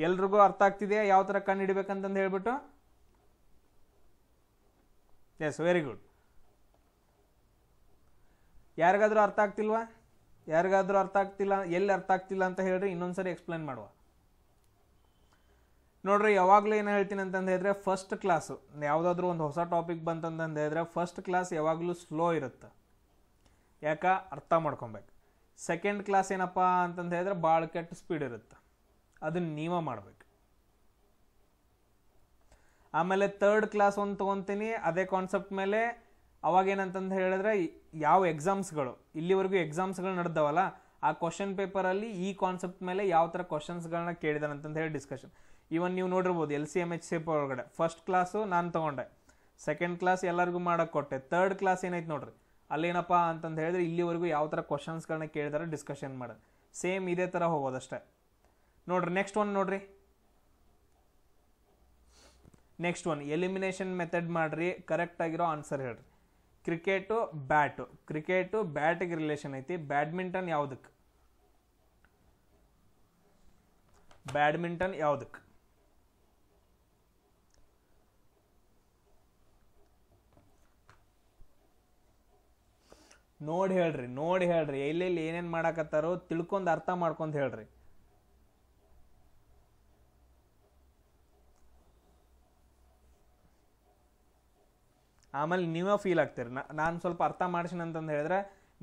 ಎಲ್ರಿಗೂ ಅರ್ಥ ಆಗ್ತಿದೆಯಾ ಯಾವ ಥರ ಕಣ್ಣು ಹಿಡಬೇಕಂತಂದು ಹೇಳ್ಬಿಟ್ಟು ಎಸ್ ವೆರಿ ಗುಡ್ ಯಾರಿಗಾದರೂ ಅರ್ಥ ಆಗ್ತಿಲ್ವಾ ಯಾರಿಗಾದರೂ ಅರ್ಥ ಆಗ್ತಿಲ್ಲ ಎಲ್ಲಿ ಅರ್ಥ ಆಗ್ತಿಲ್ಲ ಅಂತ ಹೇಳ್ರಿ ಇನ್ನೊಂದ್ಸರಿ ಎಕ್ಸ್ಪ್ಲೇನ್ ಮಾಡುವ ನೋಡ್ರಿ ಯಾವಾಗಲೂ ಏನು ಹೇಳ್ತೀನಿ ಅಂತಂದು ಹೇಳಿದ್ರೆ ಫಸ್ಟ್ ಕ್ಲಾಸು ಯಾವುದಾದ್ರೂ ಒಂದು ಹೊಸ ಟಾಪಿಕ್ ಬಂತ ಹೇಳಿದ್ರೆ ಫಸ್ಟ್ ಕ್ಲಾಸ್ ಯಾವಾಗಲೂ ಸ್ಲೋ ಇರುತ್ತೆ ಯಾಕ ಅರ್ಥ ಮಾಡ್ಕೊಬೇಕು ಸೆಕೆಂಡ್ ಕ್ಲಾಸ್ ಏನಪ್ಪ ಅಂತಂದು ಹೇಳಿದ್ರೆ ಭಾಳ ಕೆಟ್ಟ ಸ್ಪೀಡ್ ಇರುತ್ತೆ ಅದನ್ನ ನೀವೇ ಮಾಡಬೇಕು ಆಮೇಲೆ ತರ್ಡ್ ಕ್ಲಾಸ್ ಒಂದು ತೊಗೊತೀನಿ ಅದೇ ಕಾನ್ಸೆಪ್ಟ್ ಮೇಲೆ ಅವಾಗ ಏನಂತಂದು ಹೇಳಿದ್ರೆ ಯಾವ ಎಕ್ಸಾಮ್ಸ್ಗಳು ಇಲ್ಲಿವರೆಗೂ ಎಕ್ಸಾಮ್ಸ್ಗಳು ನಡೆದವಲ್ಲ ಆ ಕ್ವಶನ್ ಪೇಪರಲ್ಲಿ ಈ ಕಾನ್ಸೆಪ್ಟ್ ಮೇಲೆ ಯಾವ ಥರ ಕ್ವಶನ್ಸ್ಗಳನ್ನ ಕೇಳಿದಾನಂತ ಹೇಳಿ ಡಿಸ್ಕಷನ್ ಇವನ್ ನೀವು ನೋಡಿರ್ಬೋದು L C M H shape ಒಳಗಡೆ ಫಸ್ಟ್ ಕ್ಲಾಸು ನಾನು ತೊಗೊಂಡೆ ಸೆಕೆಂಡ್ ಕ್ಲಾಸ್ ಎಲ್ಲರಿಗೂ ಮಾಡೋಕ್ಕೆ ಕೊಟ್ಟೆ ತರ್ಡ್ ಕ್ಲಾಸ್ ಏನೈತೆ ನೋಡ್ರಿ ಅಲ್ಲೇನಪ್ಪ ಅಂತಂದು ಹೇಳಿದ್ರೆ ಇಲ್ಲಿವರೆಗೂ ಯಾವ ಥರ ಕ್ವಶನ್ಸ್ಗಳನ್ನ ಕೇಳಿದಾರೆ ಡಿಸ್ಕಷನ್ ಮಾಡೋದು ಸೇಮ್ ಇದೇ ಥರ ಹೋಗೋದಷ್ಟೇ ನೋಡ್ರಿ ನೆಕ್ಸ್ಟ್ ಒನ್ ನೋಡ್ರಿ ನೆಕ್ಸ್ಟ್ ಒನ್ ಎಲಿಮಿನೇಷನ್ ಮೆಥಡ್ ಮಾಡಿರಿ ಕರೆಕ್ಟಾಗಿರೋ ಆನ್ಸರ್ ಹೇಳ್ರಿ ಕ್ರಿಕೆಟು ಬ್ಯಾಟು ಕ್ರಿಕೆಟು ಬ್ಯಾಟಿಗೆ ರಿಲೇಷನ್ ಐತಿ ಬ್ಯಾಡ್ಮಿಂಟನ್ ಯಾವುದಕ್ಕೆ ಬ್ಯಾಡ್ಮಿಂಟನ್ ಯಾವುದಕ್ಕೆ ನೋಡಿ ಹೇಳ್ರಿ ನೋಡಿ ಹೇಳ್ರಿ ಎಲ್ಲೆಲ್ಲಿ ಏನೇನು ಮಾಡಾಕತ್ತಾರೋ ತಿಳ್ಕೊಂಡು ಅರ್ಥ ಮಾಡ್ಕೊಂಡು ಹೇಳ್ರಿ ಆಮೇಲೆ ನೀವೇ ಫೀಲ್ ಆಗ್ತೀರಿ ನಾನು ಸ್ವಲ್ಪ ಅರ್ಥ ಮಾಡ್ಸೀನಿ ಅಂತಂದು ಹೇಳಿದ್ರೆ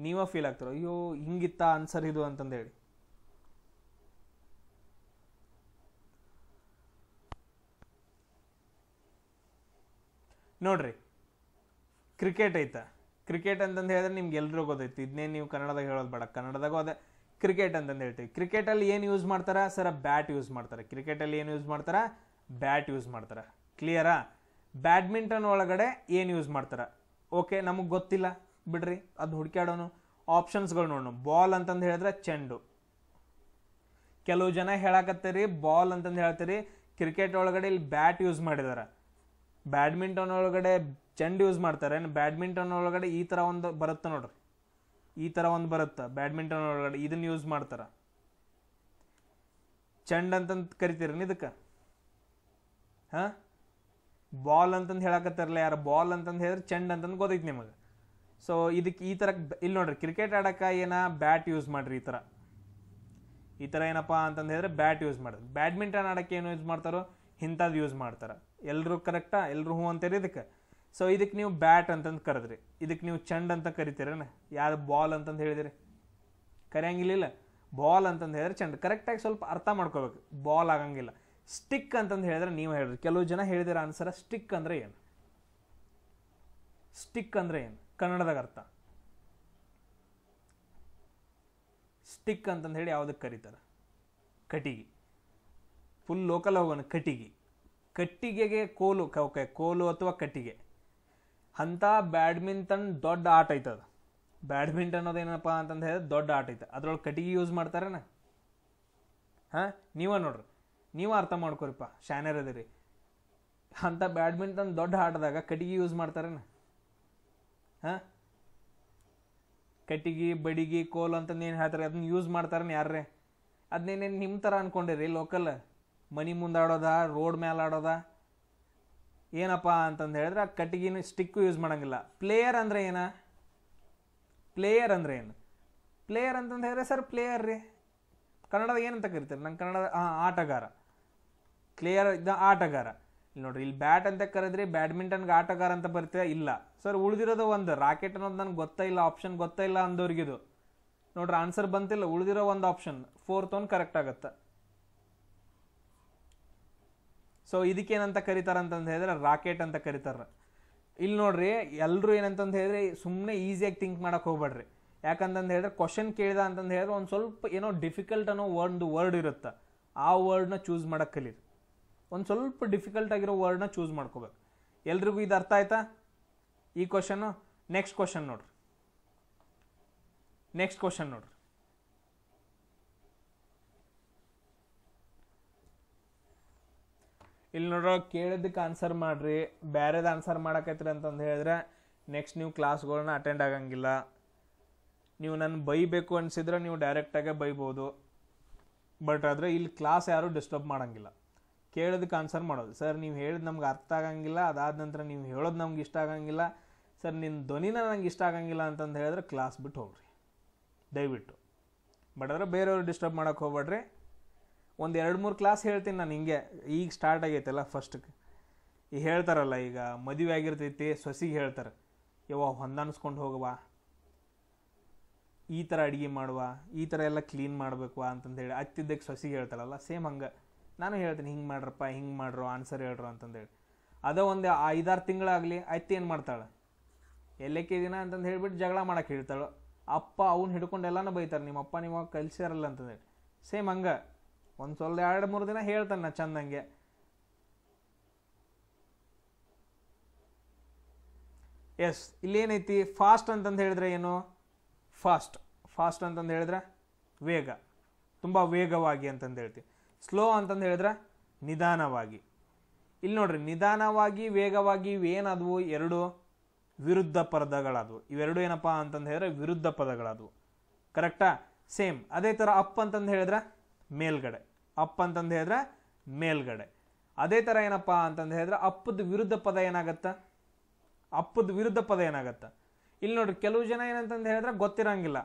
ನೀವೇ ಫೀಲ್ ಆಗ್ತೀರ ಅಯ್ಯೋ ಹಿಂಗಿತ್ತ ಆನ್ಸರ್ ಇದು ಅಂತಂದು ಹೇಳಿ ನೋಡ್ರಿ ಕ್ರಿಕೆಟ್ ಐತಾ ಕ್ರಿಕೆಟ್ ಅಂತಂದು ಹೇಳಿದ್ರೆ ನಿಮ್ಗೆ ಎಲ್ರಿಗೂ ಗೊತ್ತೈತಿ ಇದನ್ನೇ ನೀವು ಕನ್ನಡದಾಗ ಹೇಳೋದು ಬೇಡ ಕನ್ನಡದಾಗ ಅದೇ ಕ್ರಿಕೆಟ್ ಅಂತಂದು ಹೇಳ್ತೀವಿ ಕ್ರಿಕೆಟಲ್ಲಿ ಏನು ಯೂಸ್ ಮಾಡ್ತಾರೆ ಸರ ಬ್ಯಾಟ್ ಯೂಸ್ ಮಾಡ್ತಾರೆ ಕ್ರಿಕೆಟಲ್ಲಿ ಏನು ಯೂಸ್ ಮಾಡ್ತಾರೆ ಬ್ಯಾಟ್ ಯೂಸ್ ಮಾಡ್ತಾರೆ ಕ್ಲಿಯರಾ ಬ್ಯಾಡ್ಮಿಂಟನ್ ಒಳಗಡೆ ಏನು ಯೂಸ್ ಮಾಡ್ತಾರೆ ಓಕೆ ನಮಗೆ ಗೊತ್ತಿಲ್ಲ ಬಿಡ್ರಿ ಅದು ಹುಡುಕ್ಯಾಡೋನು ಆಪ್ಷನ್ಸ್ಗಳು ನೋಡೋಣ ಬಾಲ್ ಅಂತಂದು ಹೇಳಿದ್ರೆ ಚೆಂಡು ಕೆಲವು ಜನ ಹೇಳಕತ್ತೀರಿ ಬಾಲ್ ಅಂತಂದು ಹೇಳ್ತೀರಿ ಕ್ರಿಕೆಟ್ ಒಳಗಡೆ ಇಲ್ಲಿ ಬ್ಯಾಟ್ ಯೂಸ್ ಮಾಡಿದಾರೆ ಬ್ಯಾಡ್ಮಿಂಟನ್ ಒಳಗಡೆ ಚೆಂಡ್ ಯೂಸ್ ಮಾಡ್ತಾರೆ ಬ್ಯಾಡ್ಮಿಂಟನ್ ಒಳಗಡೆ ಈ ಥರ ಒಂದು ಬರುತ್ತೆ ನೋಡ್ರಿ ಈ ಥರ ಒಂದು ಬರುತ್ತೆ ಬ್ಯಾಡ್ಮಿಂಟನ್ ಒಳಗಡೆ ಇದನ್ನ ಯೂಸ್ ಮಾಡ್ತಾರೆ ಚೆಂಡ್ ಅಂತಂತ ಕರಿತೀರೇನು ಇದಕ್ಕೆ ಹಾಂ ಬಾಲ್ ಅಂತಂದು ಹೇಳಕತ್ತಾರಲ್ಲ ಯಾರು ಬಾಲ್ ಅಂತಂದು ಹೇಳಿದ್ರೆ ಚೆಂಡ್ ಅಂತಂದು ಗೊತ್ತೈತಿ ನಿಮಗೆ ಸೊ ಇದಕ್ಕೆ ಈ ಥರ ಇಲ್ಲಿ ನೋಡ್ರಿ ಕ್ರಿಕೆಟ್ ಆಡೋಕೆ ಏನ ಬ್ಯಾಟ್ ಯೂಸ್ ಮಾಡ್ರಿ ಈ ಥರ ಈ ಥರ ಏನಪ್ಪ ಅಂತಂದು ಹೇಳಿದ್ರೆ ಬ್ಯಾಟ್ ಯೂಸ್ ಮಾಡೋದು ಬ್ಯಾಡ್ಮಿಂಟನ್ ಆಡೋಕ್ಕೆ ಏನು ಯೂಸ್ ಮಾಡ್ತಾರೋ ಇಂಥದ್ದು ಯೂಸ್ ಮಾಡ್ತಾರೆ ಎಲ್ಲರೂ ಕರೆಕ್ಟಾ ಎಲ್ಲರೂ ಹೂ ಅಂತೀರಿ ಇದಕ್ಕೆ ಸೊ ಇದಕ್ಕೆ ನೀವು ಬ್ಯಾಟ್ ಅಂತಂದು ಕರೆದ್ರಿ ಇದಕ್ಕೆ ನೀವು ಚೆಂಡ್ ಅಂತ ಕರಿತೀರೇನ ಯಾರು ಬಾಲ್ ಅಂತಂದು ಹೇಳಿದಿರಿ ಕರೆಯಂಗಿಲ್ಲ ಬಾಲ್ ಅಂತಂದು ಹೇಳಿದ್ರೆ ಚಂಡ್ ಕರೆಕ್ಟಾಗಿ ಸ್ವಲ್ಪ ಅರ್ಥ ಮಾಡ್ಕೋಬೇಕು ಬಾಲ್ ಆಗಂಗಿಲ್ಲ ಸ್ಟಿಕ್ ಅಂತಂದು ಹೇಳಿದ್ರೆ ನೀವು ಹೇಳಿದ್ರಿ ಕೆಲವು ಜನ ಹೇಳಿದಿರ ಆನ್ಸರ ಸ್ಟಿಕ್ ಅಂದರೆ ಏನು ಸ್ಟಿಕ್ ಅಂದರೆ ಏನು ಕನ್ನಡದಾಗ ಅರ್ಥ ಸ್ಟಿಕ್ ಅಂತಂದು ಹೇಳಿ ಯಾವುದಕ್ಕೆ ಕರೀತಾರೆ ಕಟಿಗಿ ಫುಲ್ ಲೋಕಲ್ ಹೋಗೋಣ ಕಟಿಗಿ ಕಟ್ಟಿಗೆಗೆ ಕೋಲು ಓಕೆ ಕೋಲು ಅಥವಾ ಕಟ್ಟಿಗೆ ಅಂಥ ಬ್ಯಾಡ್ಮಿಂಟನ್ ದೊಡ್ಡ ಆಟ ಐತದ ಬ್ಯಾಡ್ಮಿಂಟನ್ ಅದೇನಪ್ಪ ಅಂತಂದು ಹೇಳಿದ್ರೆ ದೊಡ್ಡ ಆಟ ಐತೆ ಅದ್ರೊಳಗೆ ಕಟ್ಟಿಗೆ ಯೂಸ್ ಮಾಡ್ತಾರೇನ ಹಾಂ ನೀವೇ ನೋಡ್ರಿ ನೀವು ಅರ್ಥ ಮಾಡ್ಕೊರಿಪ್ಪ ಶಾನ್ಯರ್ ಅದಿರಿ ಅಂಥ ಬ್ಯಾಡ್ಮಿಂಟನ್ ದೊಡ್ಡ ಆಟದಾಗ ಕಟ್ಟಿಗೆ ಯೂಸ್ ಮಾಡ್ತಾರೇನ ಹಾಂ ಕಟ್ಟಿಗೆ ಬಡಿಗೆ ಕೋಲು ಅಂತಂದು ಏನು ಹೇಳ್ತಾರೆ ಅದನ್ನ ಯೂಸ್ ಮಾಡ್ತಾರನ ಯಾರೇ ಅದನ್ನೇನೇನು ನಿಮ್ಮ ಥರ ಅನ್ಕೊಂಡಿರಿ ಲೋಕಲ್ ಮನೆ ಮುಂದಾಡೋದ ರೋಡ್ ಮೇಲೆ ಆಡೋದ ಏನಪ್ಪ ಅಂತಂದು ಹೇಳಿದ್ರೆ ಆ ಕಟ್ಟಿಗಿನ ಸ್ಟಿಕ್ಕು ಯೂಸ್ ಮಾಡೋಂಗಿಲ್ಲ ಪ್ಲೇಯರ್ ಅಂದರೆ ಏನ ಪ್ಲೇಯರ್ ಅಂದರೆ ಏನು ಪ್ಲೇಯರ್ ಅಂತಂದು ಹೇಳಿದ್ರೆ ಸರ್ ಪ್ಲೇಯರ್ ರೀ ಕನ್ನಡದ ಏನಂತ ಕರಿತಾರೆ ನಂಗೆ ಹಾಂ ಆಟಗಾರ ಪ್ಲೇಯರ್ ಇದ್ದ ಆಟಗಾರ ಇಲ್ಲಿ ನೋಡ್ರಿ ಇಲ್ಲಿ ಬ್ಯಾಟ್ ಅಂತ ಕರೆದ್ರಿ ಬ್ಯಾಡ್ಮಿಂಟನ್ಗೆ ಆಟಗಾರ ಅಂತ ಬರ್ತೀರಾ ಇಲ್ಲ ಸರ್ ಉಳಿದಿರೋದು ಒಂದು ರಾಕೆಟ್ ಅನ್ನೋದು ನನಗೆ ಗೊತ್ತೇ ಇಲ್ಲ ಆಪ್ಷನ್ ಗೊತ್ತಾ ಇಲ್ಲ ಅಂದವ್ರಿಗಿದು ನೋಡ್ರಿ ಆನ್ಸರ್ ಬಂತಿಲ್ಲ ಉಳಿದಿರೋ ಒಂದು ಆಪ್ಷನ್ ಫೋರ್ತ್ ಒನ್ ಕರೆಕ್ಟ್ ಆಗುತ್ತೆ ಸೊ ಇದಕ್ಕೇನಂತ ಕರೀತಾರೆ ಅಂತಂದು ಹೇಳಿದ್ರೆ ರಾಕೆಟ್ ಅಂತ ಕರೀತಾರೆ ಇಲ್ಲಿ ನೋಡ್ರಿ ಎಲ್ಲರೂ ಏನಂತಂದು ಹೇಳಿದ್ರೆ ಸುಮ್ಮನೆ ಈಸಿಯಾಗಿ ಥಿಂಕ್ ಮಾಡೋಕೆ ಹೋಗ್ಬೇಡ್ರಿ ಯಾಕಂತಂದು ಹೇಳಿದ್ರೆ ಕ್ವಶನ್ ಕೇಳಿದ ಅಂತಂದು ಹೇಳಿದ್ರೆ ಒಂದು ಸ್ವಲ್ಪ ಏನೋ ಡಿಫಿಕಲ್ಟ್ ಅನ್ನೋ ಒಂದು ವರ್ಡ್ ಇರುತ್ತೆ ಆ ವರ್ಡ್ನ ಚೂಸ್ ಮಾಡೋಕೆ ಕಲೀರಿ ಒಂದು ಸ್ವಲ್ಪ ಡಿಫಿಕಲ್ಟ್ ಆಗಿರೋ ವರ್ಡ್ನ ಚೂಸ್ ಮಾಡ್ಕೋಬೇಕು ಎಲ್ರಿಗೂ ಇದು ಅರ್ಥ ಆಯ್ತಾ ಈ ಕ್ವಶನ್ನು ನೆಕ್ಸ್ಟ್ ಕ್ವಶನ್ ನೋಡ್ರಿ ನೆಕ್ಸ್ಟ್ ಕ್ವಶನ್ ನೋಡ್ರಿ ಇಲ್ಲಿ ನೋಡ್ರ ಕೇಳಿದ್ದಕ್ಕೆ ಆನ್ಸರ್ ಮಾಡಿರಿ ಬೇರೆದು ಆನ್ಸರ್ ಮಾಡಕತ್ತೀರಿ ಅಂತಂದು ಹೇಳಿದ್ರೆ ನೆಕ್ಸ್ಟ್ ನೀವು ಕ್ಲಾಸ್ಗಳನ್ನ ಅಟೆಂಡ್ ಆಗಂಗಿಲ್ಲ ನೀವು ನನ್ನ ಬೈಬೇಕು ಅನಿಸಿದ್ರೆ ನೀವು ಡೈರೆಕ್ಟಾಗೆ ಬೈಬೋದು ಬಟ್ ಆದರೆ ಇಲ್ಲಿ ಕ್ಲಾಸ್ ಯಾರೂ ಡಿಸ್ಟರ್ಬ್ ಮಾಡೋಂಗಿಲ್ಲ ಕೇಳೋದಕ್ಕೆ ಆನ್ಸರ್ ಮಾಡೋದು ಸರ್ ನೀವು ಹೇಳಿದ ನಮ್ಗೆ ಅರ್ಥ ಆಗಂಗಿಲ್ಲ ಅದಾದ ನಂತರ ನೀವು ಹೇಳೋದು ನಮ್ಗೆ ಇಷ್ಟ ಆಗಂಗಿಲ್ಲ ಸರ್ ನಿನ್ನ ಧ್ವನಿನ ನಂಗೆ ಇಷ್ಟ ಆಗಂಗಿಲ್ಲ ಅಂತಂದು ಹೇಳಿದ್ರೆ ಕ್ಲಾಸ್ ಬಿಟ್ಟು ಹೋಗ್ರಿ ದಯವಿಟ್ಟು ಬಟ್ ಆದರೆ ಬೇರೆಯವ್ರು ಡಿಸ್ಟರ್ಬ್ ಮಾಡೋಕ್ಕೆ ಹೋಗ್ಬೇಡ್ರಿ ಒಂದು ಎರಡು ಮೂರು ಕ್ಲಾಸ್ ಹೇಳ್ತೀನಿ ನಾನು ಹಿಂಗೆ ಈಗ ಸ್ಟಾರ್ಟ್ ಆಗೈತಲ್ಲ ಫಸ್ಟ್ಗೆ ಈ ಹೇಳ್ತಾರಲ್ಲ ಈಗ ಮದುವೆ ಆಗಿರ್ತೈತಿ ಸೊಸಿಗೆ ಹೇಳ್ತಾರೆ ಯವ್ವ ಹೊಂದಾಣಿಸ್ಕೊಂಡು ಹೋಗುವ ಈ ಥರ ಅಡುಗೆ ಮಾಡುವ ಈ ಥರ ಎಲ್ಲ ಕ್ಲೀನ್ ಮಾಡಬೇಕು ಅಂತಂದೇಳಿ ಹೇಳಿ ಅತ್ತಿದ್ದಕ್ಕೆ ಸೊಸಿಗೆ ಹೇಳ್ತಾರಲ್ಲ ಸೇಮ್ ಹಂಗೆ ನಾನು ಹೇಳ್ತೀನಿ ಹಿಂಗೆ ಮಾಡ್ರಪ್ಪ ಹಿಂಗೆ ಮಾಡ್ರು ಆನ್ಸರ್ ಹೇಳ್ರು ಅಂತಂದೇಳಿ ಅದ ಒಂದು ಐದಾರು ತಿಂಗಳಾಗಲಿ ಅತ್ತಿ ಏನು ಮಾಡ್ತಾಳೆ ಎಲ್ಲಕ್ಕೆ ದಿನ ಅಂತಂದು ಹೇಳಿಬಿಟ್ಟು ಜಗಳ ಮಾಡಕ್ಕೆ ಹೇಳ್ತಾಳೆ ಅಪ್ಪ ಅವನು ಹಿಡ್ಕೊಂಡು ಎಲ್ಲನೂ ಬೈತಾರೆ ನಿಮ್ಮಪ್ಪ ನಿಮ್ಮ ಕಲ್ಸಿರಲ್ಲ ಅಂತಂದೇಳಿ ಸೇಮ್ ಹಂಗೆ ಒಂದು ಸ್ವಲ್ಪ ಎರಡು ಮೂರು ದಿನ ಹೇಳ್ತಾನೆ ನಾ ಚಂದಂಗೆ ಎಸ್ ಇಲ್ಲಿ ಏನೈತಿ ಫಾಸ್ಟ್ ಅಂತಂದು ಹೇಳಿದ್ರೆ ಏನು ಫಾಸ್ಟ್ ಫಾಸ್ಟ್ ಅಂತಂದು ಹೇಳಿದ್ರೆ ವೇಗ ತುಂಬ ವೇಗವಾಗಿ ಅಂತಂದು ಹೇಳ್ತೀವಿ ಸ್ಲೋ ಅಂತಂದು ಹೇಳಿದ್ರೆ ನಿಧಾನವಾಗಿ ಇಲ್ಲಿ ನೋಡ್ರಿ ನಿಧಾನವಾಗಿ ವೇಗವಾಗಿ ಏನಾದವು ಎರಡು ವಿರುದ್ಧ ಪದಗಳಾದವು ಇವೆರಡು ಏನಪ್ಪ ಅಂತಂದು ಹೇಳಿದ್ರೆ ವಿರುದ್ಧ ಪದಗಳಾದವು ಕರೆಕ್ಟಾ ಸೇಮ್ ಅದೇ ಥರ ಅಪ್ ಅಂತಂದು ಹೇಳಿದ್ರೆ ಮೇಲ್ಗಡೆ ಅಪ್ ಅಂತಂದು ಹೇಳಿದ್ರೆ ಮೇಲ್ಗಡೆ ಅದೇ ಥರ ಏನಪ್ಪ ಅಂತಂದು ಹೇಳಿದ್ರೆ ಅಪ್ಪದ ವಿರುದ್ಧ ಪದ ಏನಾಗತ್ತ ಅಪ್ಪದ ವಿರುದ್ಧ ಪದ ಏನಾಗತ್ತ ಇಲ್ಲಿ ನೋಡ್ರಿ ಕೆಲವು ಜನ ಏನಂತಂದು ಹೇಳಿದ್ರೆ ಗೊತ್ತಿರಂಗಿಲ್ಲ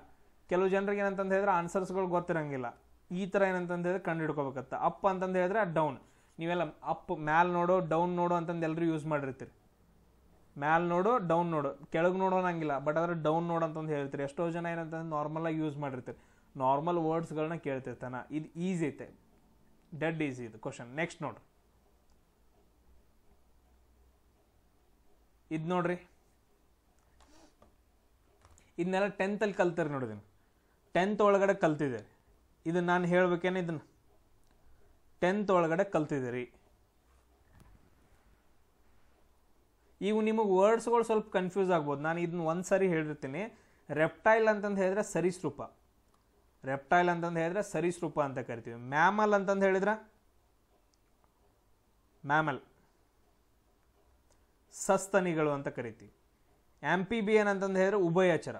ಕೆಲವು ಜನರಿಗೆ ಏನಂತಂದು ಹೇಳಿದ್ರೆ ಆನ್ಸರ್ಸ್ಗಳು ಗೊತ್ತಿರಂಗಿಲ್ಲ ಈ ಥರ ಏನಂತಂದು ಹೇಳಿದ್ರೆ ಕಂಡು ಹಿಡ್ಕೋಬೇಕತ್ತ ಅಪ್ ಅಂತಂದು ಹೇಳಿದ್ರೆ ಡೌನ್ ನೀವೆಲ್ಲ ಅಪ್ ಮ್ಯಾಲ್ ನೋಡು ಡೌನ್ ನೋಡು ಅಂತಂದು ಎಲ್ಲರೂ ಯೂಸ್ ಮಾಡಿರ್ತೀರಿ ಮ್ಯಾಲ್ ನೋಡು ಡೌನ್ ನೋಡು ಕೆಳಗೆ ನೋಡೋನಂಗಿಲ್ಲ ಬಟ್ ಆದರೆ ಡೌನ್ ನೋಡು ಅಂತಂದು ಹೇಳ್ತೀರಿ ಎಷ್ಟೋ ಜನ ಏನಂತಂದ್ರೆ ನಾರ್ಮಲಾಗಿ ಯೂಸ್ ಮಾಡಿರ್ತೀರಿ ನಾರ್ಮಲ್ ವರ್ಡ್ಸ್ಗಳನ್ನ ಕೇಳ್ತಿರ್ತಾನೆ ಇದು ಈಸಿ ಐತೆ ಡೆಡ್ ಈಸಿ ಇದು ಕ್ವಶನ್ ನೆಕ್ಸ್ಟ್ ನೋಡ್ರಿ ಇದು ನೋಡ್ರಿ ಇದನ್ನೆಲ್ಲ ಟೆಂತಲ್ಲಿ ಕಲ್ತಾರೆ ನೋಡಿದೀನಿ ಟೆಂತ್ ಒಳಗಡೆ ಕಲ್ತಿದೆ ಇದು ನಾನು ಹೇಳ್ಬೇಕೇನು ಇದನ್ನು ಟೆಂತ್ ಒಳಗಡೆ ಕಲ್ತಿದ್ದೀರಿ ಇವು ನಿಮಗೆ ವರ್ಡ್ಸ್ಗಳು ಸ್ವಲ್ಪ ಕನ್ಫ್ಯೂಸ್ ಆಗ್ಬೋದು ನಾನು ಇದನ್ನ ಒಂದು ಸಾರಿ ಹೇಳಿರ್ತೀನಿ ರೆಪ್ಟೈಲ್ ಅಂತಂದು ಹೇಳಿದ್ರೆ ಸರಿಸೃಪ ರೆಪ್ಟೈಲ್ ಅಂತಂದು ಹೇಳಿದ್ರೆ ಸರೀಸೃಪ ಅಂತ ಕರಿತೀವಿ ಮ್ಯಾಮಲ್ ಅಂತಂದು ಹೇಳಿದ್ರೆ ಮ್ಯಾಮಲ್ ಸಸ್ತನಿಗಳು ಅಂತ ಕರಿತೀವಿ ಬಿ ಅಂತಂದು ಹೇಳಿದ್ರೆ ಉಭಯಚರ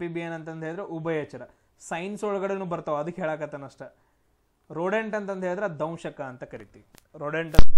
ಬಿ ಅಂತಂದು ಹೇಳಿದ್ರೆ ಉಭಯಚರ ಸೈನ್ಸ್ ಒಳಗಡೆನೂ ಬರ್ತಾವ ಅದಕ್ಕೆ ಹೇಳಕತ್ತಾನಷ್ಟ ರೋಡೆಂಟ್ ಅಂತಂದು ಹೇಳಿದ್ರೆ ದಂಶಕ ಅಂತ ಕರಿತೀವಿ ರೋಡೆಂಟ್ ಅಂತ